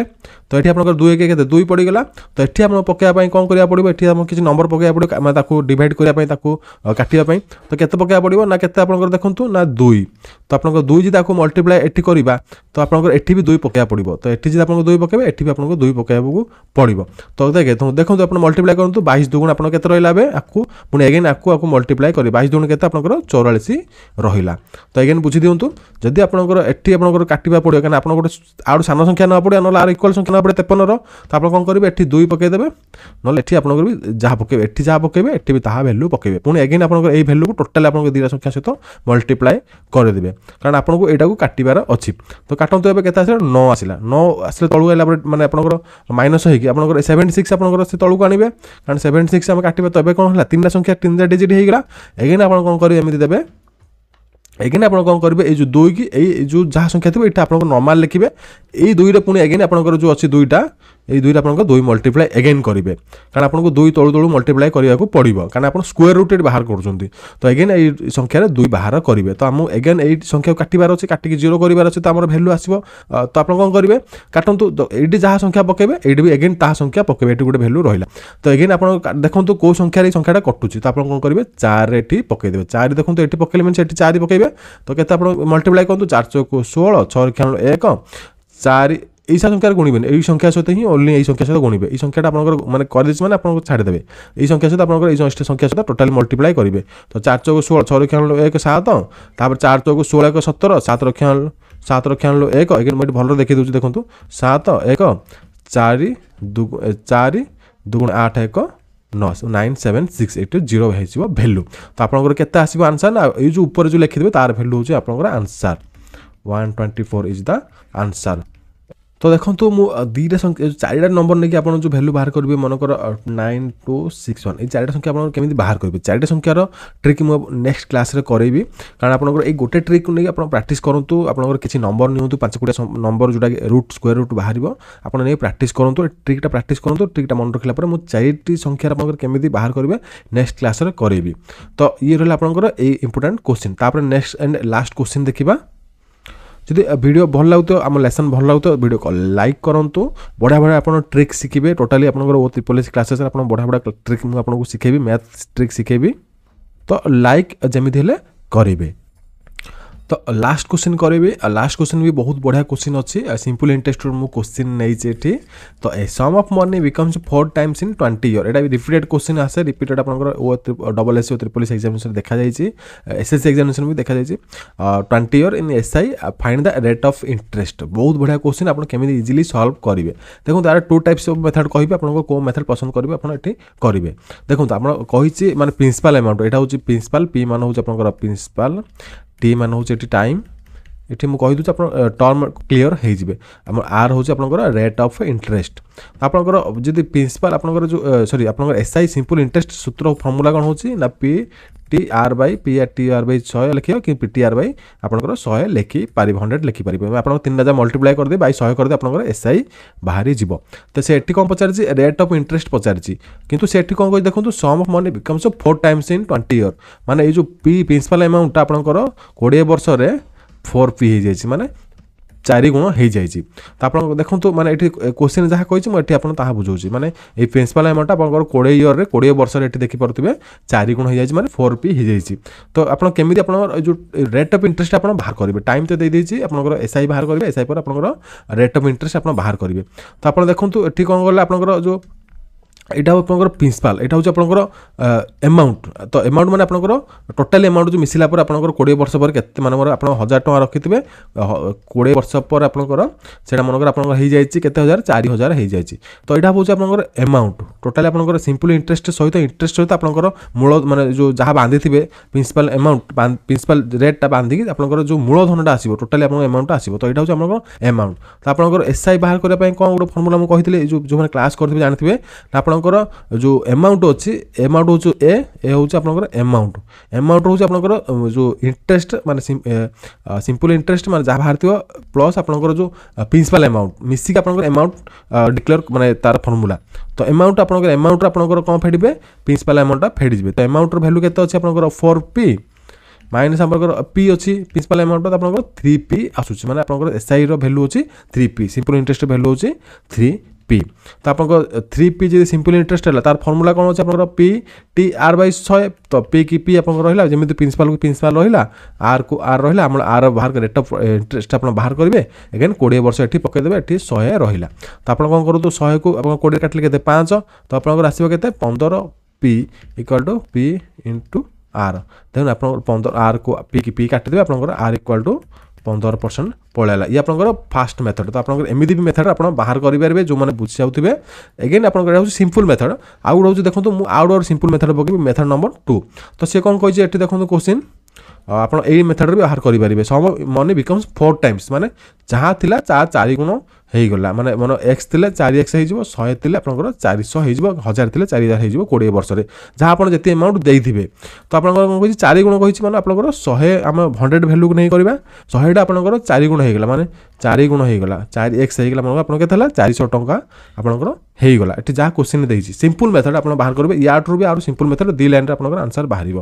ତ ଏଠି ଆପଣଙ୍କର ଦୁଇ ଏକ କେତେ ଦୁଇ ପଡ଼ିଗଲା ତ ଏଠି ଆପଣ ପକାଇବା ପାଇଁ କ'ଣ କରିବାକୁ ପଡ଼ିବ ଏଠି ବାକି ଆମକୁ କିଛି ନମ୍ବର ପକାଇବା ପଡ଼ିବ ମାନେ ତାକୁ ଡିଭାଇଡ଼ କରିବା ପାଇଁ ତାକୁ କାଟିବା ପାଇଁ ତ କେତେ ପକାଇବା ପଡ଼ିବ ନା କେତେ ଆପଣଙ୍କର ଦେଖନ୍ତୁ ନା ଦୁଇ ତ ଆପଣଙ୍କ ଦୁଇ ଯଦି ତାକୁ ମଲ୍ଟିପ୍ଲାଏ ଏଠି କରିବା ତ ଆପଣଙ୍କର ଏଠି ବି ଦୁଇ ପକାଇବା ପଡ଼ିବ ତ ଏଠି ଯଦି ଆପଣଙ୍କୁ ଦୁଇ ପକାଇବେ ଏଠି ବି ଆପଣଙ୍କୁ ଦୁଇ ପକାଇବାକୁ ପଡ଼ିବ ତ ଦେଖନ୍ତୁ ଆପଣ ମଲ୍ଟିପ୍ଲାଏ କରନ୍ତୁ ବାଇଶ ଦୁଗୁଣ ଆପଣ କେତେ ରହିଲା ଏବେ ଆକୁ ପୁଣି ଏଗେନ୍ ଆକୁ ଆକୁ ମଲ୍ଟିପ୍ଲାଏ କରିବେ ବାଇଶ ଦୁଗୁଣ କେତେ ଆପଣଙ୍କର ଚଉରାଳିଶ ରହିଲା ତ ଏଗେନ୍ ବୁଝି ଦିଅନ୍ତୁ ଯଦି ଆପଣଙ୍କର ଏଠି ଆପଣଙ୍କର କାଟିବା ପଡ଼ିବ କାରଣ ଆପଣ ଗୋଟେ ଆଡ଼ୁ ସାନ ସଂଖ୍ୟା ନେବା ପଡ଼ିବ ନହେଲେ ଆର ଇକ୍ୱାଲ୍ ସଂଖ୍ୟା ନେବା ପଡ଼ିବ ତେପନର ତ ଆପଣ କ'ଣ କରିବେ ଏଠି ଦୁଇ ପକାଇଦେବେ ନହେଲେ ଏଠି ଆପଣଙ୍କର ବି ଯାହା ପକେଇବେ ଏଠି ଯାହା ପକେଇବେ ଏଠି ବି ତାହା ଭ୍ୟାଲ୍ୟୁ ପକେଇବେ ପୁଣି ଏଗେନ୍ ଆପଣଙ୍କର ଏଇ ଭ୍ୟାଲ୍ୟୁକୁ ଟୋଟାଲ୍ ଆପଣଙ୍କ ଦୁଇଟା ସଂଖ୍ୟା ସହିତ ମଲ୍ଟିପ୍ଲାଏ କରିଦେବେ କାରଣ ଆପଣଙ୍କୁ ଏଇଟାକୁ କାଟିବାର ଅଛି ତ କାଟନ୍ତୁ ଏବେ କେତେ ଆସିଲା ନଅ ଆସିଲା ନଅ ଆସିଲା ତଳକୁ ଆସିଲା ପରେ ମାନେ ଆପଣଙ୍କର ମାଇନସ୍ ହେଇକି ଆପଣଙ୍କର ସେଭେନ୍ ସିକ୍ସ ଆପଣଙ୍କର ସେ ତଳକୁ ଆଣିବେ କାରଣ ସେଭେନ୍ ସିକ୍ସ ଆମେ କାଟିବେ ତ ଏବେ କ'ଣ ହେଲା ତିନିଟା ସଂଖ୍ୟା ତିନିଟା ଡିଜିଟ୍ ହେଇଗଲା ଏଗେନ୍ ଆପଣ କ'ଣ କରିବେ ଏମିତି ଦେବେ ଏଗେନ୍ ଆପଣ କ'ଣ କରିବେ ଏଇ ଯେଉଁ ଦୁଇକି ଏଇ ଯେଉଁ ଯାହା ସଂଖ୍ୟା ଥିବ ଏଇଟା ଆପଣଙ୍କ ନର୍ମାଲ୍ ଲେଖିବେ এই দুইটা পুଣି ଏଗେନ୍ ଆପଣଙ୍କର ଯେଉଁ ଅଛି ଦୁଇଟା ଏଇ ଦୁଇଟା ଆପଣଙ୍କ ଦୁଇ ମଲ୍ଟିପ୍ଲାଏ ଏଗେନ୍ କରିବେ କାରଣ ଆପଣଙ୍କୁ ଦୁଇ ତଳୁ ତଳୁ ମଲ୍ଟିପ୍ଲାଏ କରିବାକୁ ପଡ଼ିବ କାରଣ ଆପଣ ସ୍କୋୟାର ରୁଟ୍ ଏଠି ବାହାର କରୁଛନ୍ତି ତ ଏଗେନ୍ ଏଇ ସଂଖ୍ୟାରେ ଦୁଇ ବାହାର କରିବେ ତ ଆମ ଏଗେନ୍ ଏଇ ସଂଖ୍ୟାକୁ କାଟିବାର ଅଛି କାଟିକି ଜିରୋ କରିବାର ଅଛି ତ ଆମର ଭ୍ୟାଲ୍ୟୁ ଆସିବ ତ ଆପଣ କ'ଣ କରିବେ କାଟନ୍ତୁ ଏଇଠି ଯାହା ସଂଖ୍ୟା ପକାଇବେ ଏଇଠି ବି ଏଗେନ୍ ତାହା ସଂଖ୍ୟା ପକାଇବେ ଏଠି ଗୋଟେ ଭ୍ୟାଲ୍ୟୁ ରହିଲା ତ ଏଗେନ୍ ଆପଣ ଦେଖନ୍ତୁ କେଉଁ ସଂଖ୍ୟାରେ ଏଇ ସଂଖ୍ୟାଟା କଟୁଛି ତ ଆପଣ କ'ଣ କରିବେ ଚାରି ଏଠି ପକାଇଦେବେ ଚାରି ଦେଖନ୍ତୁ ଏଠି ପକାଇଲେ ମାନେ ସେଠି ଚାରି ପକାଇବେ ତ କେତେ ଆପଣ ମଲ୍ଟିପ୍ଲାଏ କରନ୍ତୁ ଚାରି ଛଅକୁ ଷୋହଳ ଛଅ ଏକ চারি এই সংখ্যার গুণবেন এই সংখ্যা সহ হি অনলি এই সংখ্যা সহ গুণবে এই সংখ্যাটা আপনার মানে দিচ্ছে মানে আপনার দেবে এই সংখ্যা সহ আপনার এই সংখ্যা সহ টোটাল মল্টিপ্লাই করবে তো চার চৌক ষোল ছ লক্ষ আনলো এক সাত তাপরে চার চৌক ষোল এক সতর সাত লক্ষ আনলো সাত লক্ষ আনলো এক এখানে ମୁଁ ଏଠି ଭଲରେ ଦେଖେଇ ଦେଉଛି ଦେଖନ୍ତୁ ସାତ ଏକ ଚାରି ଚାରି এক ଆଠ ଏକ ନଅ nine seven six eighty zero ହେଇଯିବ ଭ୍ୟାଲ୍ୟୁ ତ ଆପଣଙ୍କର କେତେ ଆସିବ ଆନ୍ସର୍ ନା ଏଇ ଯେଉଁ ଉପରେ ଯେଉଁ ଲେଖିଦେବେ ତାର ଭ୍ୟାଲ୍ୟୁ ହେଉଛି ଆପଣଙ୍କର answer one twenty four is the answer ତ ଦେଖନ୍ତୁ ମୁଁ ଦୁଇଟା ସଂଖ୍ୟା ଚାରିଟା ନମ୍ବର ନେଇକି ଆପଣ ଯେଉଁ ଭାଲ୍ୟୁ ବାହାର କରିବେ ମନେକର ନାଇନ୍ ଟୁ ସିକ୍ସ ୱାନ୍ ଏଇ ଚାରିଟା ସଂଖ୍ୟା ଆପଣ କେମିତି ବାହାର କରିବେ ଚାରିଟା ସଂଖ୍ୟାର ଟ୍ରିକ୍ ମୁଁ ନେକ୍ସଟ କ୍ଲାସ୍ରେ କରେଇବି କାରଣ ଆପଣଙ୍କର ଏଇ ଗୋଟେ ଟ୍ରିକ୍କୁ ନେଇକି ଆପଣ ପ୍ରାକ୍ଟିସ୍ କରନ୍ତୁ ଆପଣଙ୍କର କିଛି ନମ୍ବର ନିଅନ୍ତୁ ପାଞ୍ଚ କୋଡ଼ିଏ ନମ୍ବର ଯେଉଁଟାକି ରୁଟ୍ ସ୍କୋୟାର ରୁଟ୍ ବାହାରିବ ଆପଣ ନେଇ ପ୍ରାକ୍ଟିସ୍ କରନ୍ତୁ ଏ ଟ୍ରିକ୍ଟା ପ୍ରାକ୍ଟିସ୍ କରନ୍ତୁ ଟ୍ରିକ୍ଟା ମନେ ରଖିଲା ପରେ ମୁଁ ଚାରିଟି ସଂଖ୍ୟାର ଆପଣଙ୍କର କେମିତି ବାହାର କରିବେ ନେକ୍ସଟ କ୍ଲାସ୍ରେ କରେଇବି ତ ଇଏ ରହିଲା ଆପଣଙ୍କର ଏଇ ଇମ୍ପୋର୍ଟାଣ୍ଟ କୋଶ୍ଚିନ୍ ତାପରେ ନେକ୍ସଟ ଆଣ୍ଡ ଲାଷ୍ଟ କୋଶ୍ଚିନ୍ ଦେଖିବା যদি ভিডিও ଭଲ ଲାଗୁଥିବ ଆମ ଲେସନ୍ ଭଲ ଲାଗୁଥିବ ଭିଡ଼ିଓକୁ ଲାଇକ୍ କରନ୍ତୁ ବଢ଼ିଆ ବଢ଼ିଆ ଆପଣ ଟ୍ରିକ୍ ଶିଖିବେ ଟୋଟାଲି ଆପଣଙ୍କର ଓ ତ୍ରିପଲ୍ ଏସ୍ କ୍ଲାସେସ୍ରେ ଆପଣ ବଢ଼ିଆ ବଢ଼ିଆ ଟ୍ରିକ୍ ମୁଁ ଆପଣଙ୍କୁ ଶିଖେଇବି ମ୍ୟାଥ୍ ଟ୍ରିକ୍ ଶିଖେଇବି ତ ଲାଇକ୍ ଯେମିତି ହେଲେ କରିବେ तो लास्ट क्वेश्चन करेंगे लास्ट क्वेश्चन भी बहुत बढ़िया क्वेश्चन अच्छे सिंपल इंटरेस्ट मुझे क्वेश्चन नहीं तो a sum of money becomes four times in twenty year यहाँ भी रिपिटेड क्वेश्चन आसे रिपिटेड आप double S triple S examination देखा जाए एस एस एक्जामेसन भी देखा जाए twenty year in S I find the rate of interest बहुत बढ़िया क्वेश्चन आप केमी इजिली सल्व करेंगे देखो यार टू टाइप्स अफ मेथड कह आपको कौ मेथड पसंद करेंगे आपड़ करेंगे देखो आप कही मानते प्रिंसिपाल एमाउंट यहाँ हूँ प्रिंसिपाल पी मान हूँ आप प्रिंसिपाल টি মান ହେଉଛି ଏଠି ଟାଇମ୍ ଏଠି ମୁଁ କହିଦେଉଛି ଆପଣ ଟର୍ମ କ୍ଲିଅର ହେଇଯିବେ ଆମର ଆର୍ ହେଉଛି ଆପଣଙ୍କର ରେଟ୍ ଅଫ୍ ଇଣ୍ଟରେଷ୍ଟ ଆପଣଙ୍କର ଯଦି ପ୍ରିନ୍ସିପାଲ ଆପଣଙ୍କର ଯେଉଁ ସରି ଆପଣଙ୍କର ଏସ୍ଆଇ ସିମ୍ପଲ୍ ଇଣ୍ଟରେଷ୍ଟ ସୂତ୍ର ଫର୍ମୁଲା କ'ଣ ହେଉଛି ନା P T R by P R T R by শহে লেখিব কি পি টি আর বাই আপনার শহে লেখিপার হন্ড্রেড লেখিপার আপনার তিনটা যা মল্টিপ্লাই করে বাই শহে করে আপনার এসআই বাহারি যাব তো সে এটি কম পচারছি রেট অফ ইন্টরেস্ট পচারছি কিন্তু সেটি কম করে দেখুন sum of money becomes four times in twenty year মানে এই যে পি প্রিন্সিপাল আমাউন্টটা আপনার কোড়িয়ে বর্ষরে ফোর পি হয়ে যাই মানে ଚାରି ଗୁଣ ହେଇଯାଇଛି ତ ଆପଣ ଦେଖନ୍ତୁ ମାନେ ଏଠି କୋଶ୍ଚିନ୍ ଯାହା କହିଛି ମୁଁ ଏଠି ଆପଣ ତାହା ବୁଝାଉଛି ମାନେ ଏଇ ପ୍ରିନ୍ସିପାଲ୍ ଆମାଉଣ୍ଟ ଆପଣଙ୍କର କୋଡ଼ିଏ ଇୟର୍ରେ କୋଡ଼ିଏ ବର୍ଷରେ ଏଠି ଦେଖିପାରୁଥିବେ ଚାରି ଗୁଣ ହେଇଯାଇଛି ମାନେ ଫୋର୍ ପି ହେଇଯାଇଛି ତ ଆପଣ କେମିତି ଆପଣଙ୍କର ଯେଉଁ ରେଟ୍ ଅଫ୍ ଇଣ୍ଟରେଷ୍ଟ ଆପଣ ବାହାର କରିବେ ଟାଇମ୍ ତ ଦେଇଦେଇଛି ଆପଣଙ୍କର ଏସ୍ଆଇ ବାହାର କରିବେ ଏସ୍ଆଇ ପରେ ଆପଣଙ୍କର ରେଟ୍ ଅଫ୍ ଇଣ୍ଟରେଷ୍ଟ ଆପଣ ବାହାର କରିବେ ତ ଆପଣ ଦେଖନ୍ତୁ ଏଠି କ'ଣ କଲେ ଆପଣଙ୍କର ଯେଉଁ এটা আপনার প্রিন্সিপাল এটা হচ্ছে আপনার এমাউন্ট তো এমাউন্ট মানে আপনার টোটাল এমাউন্ট যে মিশিলা পরে আপনার কোড়িয়ে বর্ষ পরে কত মানে আপনার হাজার টাকা রাখিবে কোড়িয়ে বর্ষ পরে আপনার সেটা মনে করে আপনার হয়ে যাই কত হাজার চারি হাজার হয়ে যাই তো এটা হচ্ছে আপনার এমাউন্ট টোটাল আপনার সিম্পল ইন্টরেস্ট সহ ইন্টরেস্ট সহ আপনার মূল মানে যে যা বাঁধিবে প্রিন্সিপাল এমাউন্ট প্রিন্সিপাল রেটটা বাঁধিকি আপনার যে মূলধনটা আসবে টোটাল আপনার এমাউন্টটা আসবে তো এটা হচ্ছে আপনার এমাউন্ট তো আপনার এসআই বাহার করা কোণ গোটে ফর্মুলা মুখে যে যে ক্লাস করতে জাঁথিবে আপনার आपंकर जो एमाउंट अच्छी एमाउंट हूँ ए ए हूँ आपर एमाउंट एमाउंट हूँ आपर जो इंटरेस्ट मानते सिंपल इंटरेस्ट मैं जहाँ बाहर थी प्लस आप जो प्रिंसिपल एमाउंट मिसिक आपर एमाउंट डिक्लेयर मैंने तार फर्मूला तो एमाउंट आपर एमाउंट आपर कौन फेड़े प्रिंसिपाल एमाउंट फेड़ जाए तो एमाउंटर भैल्यू के फोर पी माइनस आप पी अच्छी प्रिंसिपाल एमाउंट आप थ्री पी आसूँ मैंने आप एस आई रैल्यू अच्छी three P simple interest value हूँ थ्री পি তো আপনার থ্রি পি যদি সিম্পল ইন্টরেস্ট হল তার ফর্মুলা কোণ অছে আপনার পি টি আর বাই ছয় তো পি কি পি আপনার রহিলা যেমি প্রিন্সিপাল কু প্রিন্সিপাল রহিলা আর কু আর রহিলা আমার আর বাহার রেট অফ ইন্টরেস্ট আপনার বাহার করবে এগেন কোড়িয়ে বর্ষ এটি পকাইদেবে এটি শহে রহিলা তো আপনার কোণ করতু শহে কু আপনার কোড়িয়ে কাটলে কেতে পাঁচ তো আপনার আসবে কেতে পনেরো P equal to P into R দেখুন আপনার পনেরো আর কু পি কি পি কাটিদেবে আপনার আর ইকুয়াল টু ପନ୍ଦର ପରସେଣ୍ଟ ପଳାଇଲା ଇଏ ଆପଣଙ୍କର ଫାଷ୍ଟ ମେଥଡ଼ ତ ଆପଣଙ୍କର ଏମିତି ବି ମେଥଡ଼ ଆପଣ ବାହାର କରିପାରିବେ ଯେଉଁମାନେ ବୁଝି ଯାଉଥିବେ ଏଗେନ୍ ଆପଣଙ୍କର ଏଇଟା ହେଉଛି ସିମ୍ପୁଲ୍ ମେଥଡ଼ ଆଉ ଗୋଟେ ହେଉଛି ଦେଖନ୍ତୁ ମୁଁ ଆଉ ଗୋଟେ ସିମ୍ପୁଲ୍ ମେଥଡ଼ ପକେଇବି ମେଥଡ଼ ନମ୍ବର ଟୁ ତ ସିଏ କ'ଣ କହିଛି ଏଠି ଦେଖନ୍ତୁ କୋଶ୍ଚିନ୍ ଆପଣ ଏଇ ମେଥଡ଼ରେ ବ୍ୟବହାର କରିପାରିବେ ସମ ମନି ବିକମ୍ସ ଫୋର୍ ଟାଇମ୍ସ ମାନେ ଯାହା ଥିଲା ତା ଚାରି ଗୁଣ ହେଇଗଲା ମାନେ ମନେ ଏକ୍ସ ଥିଲେ ଚାରି ଏକ୍ସ ହେଇଯିବ ଶହେ ଥିଲେ ଆପଣଙ୍କର ଚାରିଶହ ହେଇଯିବ ହଜାର ଥିଲେ ଚାରି ହଜାର ହେଇଯିବ କୋଡ଼ିଏ ବର୍ଷରେ ଯାହା ଆପଣ ଯେତିକି ଏମାଉଣ୍ଟ ଦେଇଥିବେ ତ ଆପଣଙ୍କର କ'ଣ କହିଛି ଚାରି ଗୁଣ କହିଛି ମାନେ ଆପଣଙ୍କର ଶହେ ଆମେ ହଣ୍ଡ୍ରେଡ଼ ଭ୍ୟାଲ୍ୟୁକୁ ନେଇ କରିବା ଶହେଟା ଆପଣଙ୍କର ଚାରି ଗୁଣ ହେଇଗଲା ମାନେ ଚାରି ଗୁଣ ହେଇଗଲା ଚାରି ଏକ୍ସ ହେଇଗଲା ଆପଣଙ୍କର ଆପଣ କେତେ ହେଲା ଚାରିଶହ ଟଙ୍କା ଆପଣଙ୍କର ହେଇଗଲା ଏଠି ଯାହା କୋଶ୍ଚିନ୍ ଦେଇଛି ସିମ୍ପୁଲ୍ ମେଥଡ଼ ଆପଣ ବାହାର କରିବେ ୟାଠାରୁ ବି ଆହୁରି ସିମ୍ପୁଲ୍ ମେଥଡ଼ ଦୁଇ ଲାଇନ୍ରେ ଆପଣଙ୍କର ଆନ୍ସର୍ ବାହାରିବ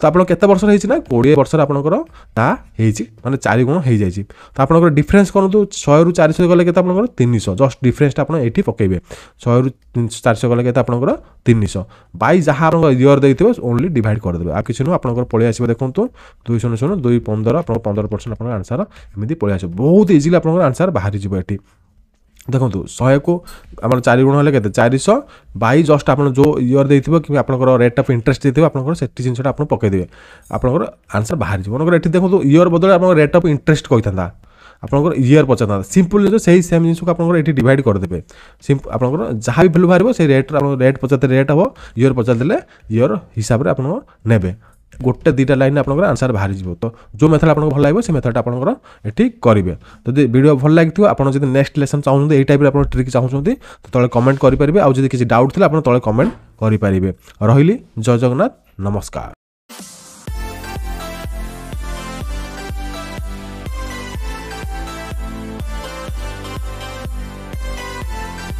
ତ ଆପଣ କେତେ ବର୍ଷର ହେଇଛି ନା କୋଡ଼ିଏ ବର୍ଷରେ ଆପଣଙ୍କର ତା ହେଇଛି ମାନେ ଚାରି ଗୁଣ ହେଇଯାଇଛି ତ ଆପଣଙ୍କର ଡିଫରେନ୍ସ କରନ୍ତୁ ଶହେରୁ ଚାରିଶହ ଗଲେ କେତେ ଆପଣଙ୍କର ତିନିଶହ ଜଷ୍ଟ ଡିଫରେନ୍ସଟା ଆପଣ ଏଇଠି ପକାଇବେ ଶହେରୁ ଚାରିଶହ ଗଲେ କେତେ ଆପଣଙ୍କର ତିନିଶହ ବାଇ ଯାହା ଆପଣଙ୍କ ଇୟର୍ ଦେଇଥିବେ ଓନ୍ଲି ଡିଭାଇଡ଼୍ କରିଦେବେ ଆଉ କିଛି ନୁହଁ ଆପଣଙ୍କର ପଳେଇ ଆସିବ ଦେଖନ୍ତୁ ଦୁଇ ଶୂନ ଶୂନ ଦୁଇ ପନ୍ଦର ଆପଣଙ୍କ ପନ୍ଦର ପରସେଣ୍ଟ ଆପଣଙ୍କ ଆନ୍ସର୍ ଏମିତି ପଳେଇ ଆସିବ ବହୁତ ଇଜିଲି ଆପଣଙ୍କର ଆନ୍ସର୍ ବାହାରିଯିବ ଏଠି ଦେଖନ୍ତୁ ଶହେକୁ ଆମର ଚାରି ଗୁଣ ହେଲେ କେତେ ଚାରିଶହ ବାଇ ଜଷ୍ଟ ଆପଣ ଯେଉଁ ଇୟର୍ ଦେଇଥିବ କିମ୍ବା ଆପଣଙ୍କର ରେଟ୍ ଅଫ୍ ଇଣ୍ଟରେଷ୍ଟ ଦେଇଥିବ ଆପଣଙ୍କର ସେଠି ଜିନିଷଟା ଆପଣ ପକାଇଦେବେ ଆପଣଙ୍କର ଆନ୍ସର୍ ବାହାରିଯିବ ମନେକର ଏଠି ଦେଖନ୍ତୁ ଇୟର୍ ବଦଳରେ ଆପଣଙ୍କ ରେଟ୍ ଅଫ୍ ଇଣ୍ଟରେଷ୍ଟ କହିଥାନ୍ତା ଆପଣଙ୍କର ଇୟର୍ ପଚାରିଥାନ୍ତା ସିମ୍ପଲ୍ ଜିନିଷ ସେଇ ସେମ୍ ଜିନିଷକୁ ଆପଣଙ୍କର ଏଠି ଡିଭାଇଡ଼ କରିଦେବେ ଆପଣଙ୍କର ଯାହା ବି ଭ୍ୟାଲୁ ବାହାରିବ ସେଇ ରେଟ୍ ଆପଣଙ୍କ ରେଟ୍ ପଚାରିଦେଲେ ରେଟ୍ ହେବ ଇୟର୍ ପଚାରିଦେଲେ ଇୟର୍ ହିସାବରେ ଆପଣ ନେବେ ଗୋଟେ ଦୁଇଟା ଲାଇନ୍ ଆପଣଙ୍କର ଆନ୍ସର୍ ବାହାରିଯିବ ତ ଯେଉଁ ମେଥଡ଼ ଆପଣଙ୍କୁ ଭଲ ଲାଗିବ ସେ ମେଥଡ଼ ଆପଣଙ୍କର ଏଠି କରିବେ ଯଦି ଭିଡ଼ିଓ ଭଲ ଲାଗିଥିବ ଆପଣ ଯଦି ନେକ୍ସଟ ଲେସନ୍ ଚାହୁଁଛନ୍ତି ଏଇ ଟାଇପ୍ର ଆପଣ ଟ୍ରିକ୍ ଚାହୁଁଛନ୍ତି ତ ତଳେ କମେଣ୍ଟ କରିପାରିବେ ଆଉ ଯଦି କିଛି ଡାଉଟ୍ ଥିଲେ ଆପଣ ତଳେ କମେଣ୍ଟ କରିପାରିବେ ରହିଲି ଜୟ ଜଗନ୍ନାଥ ନମସ୍କାର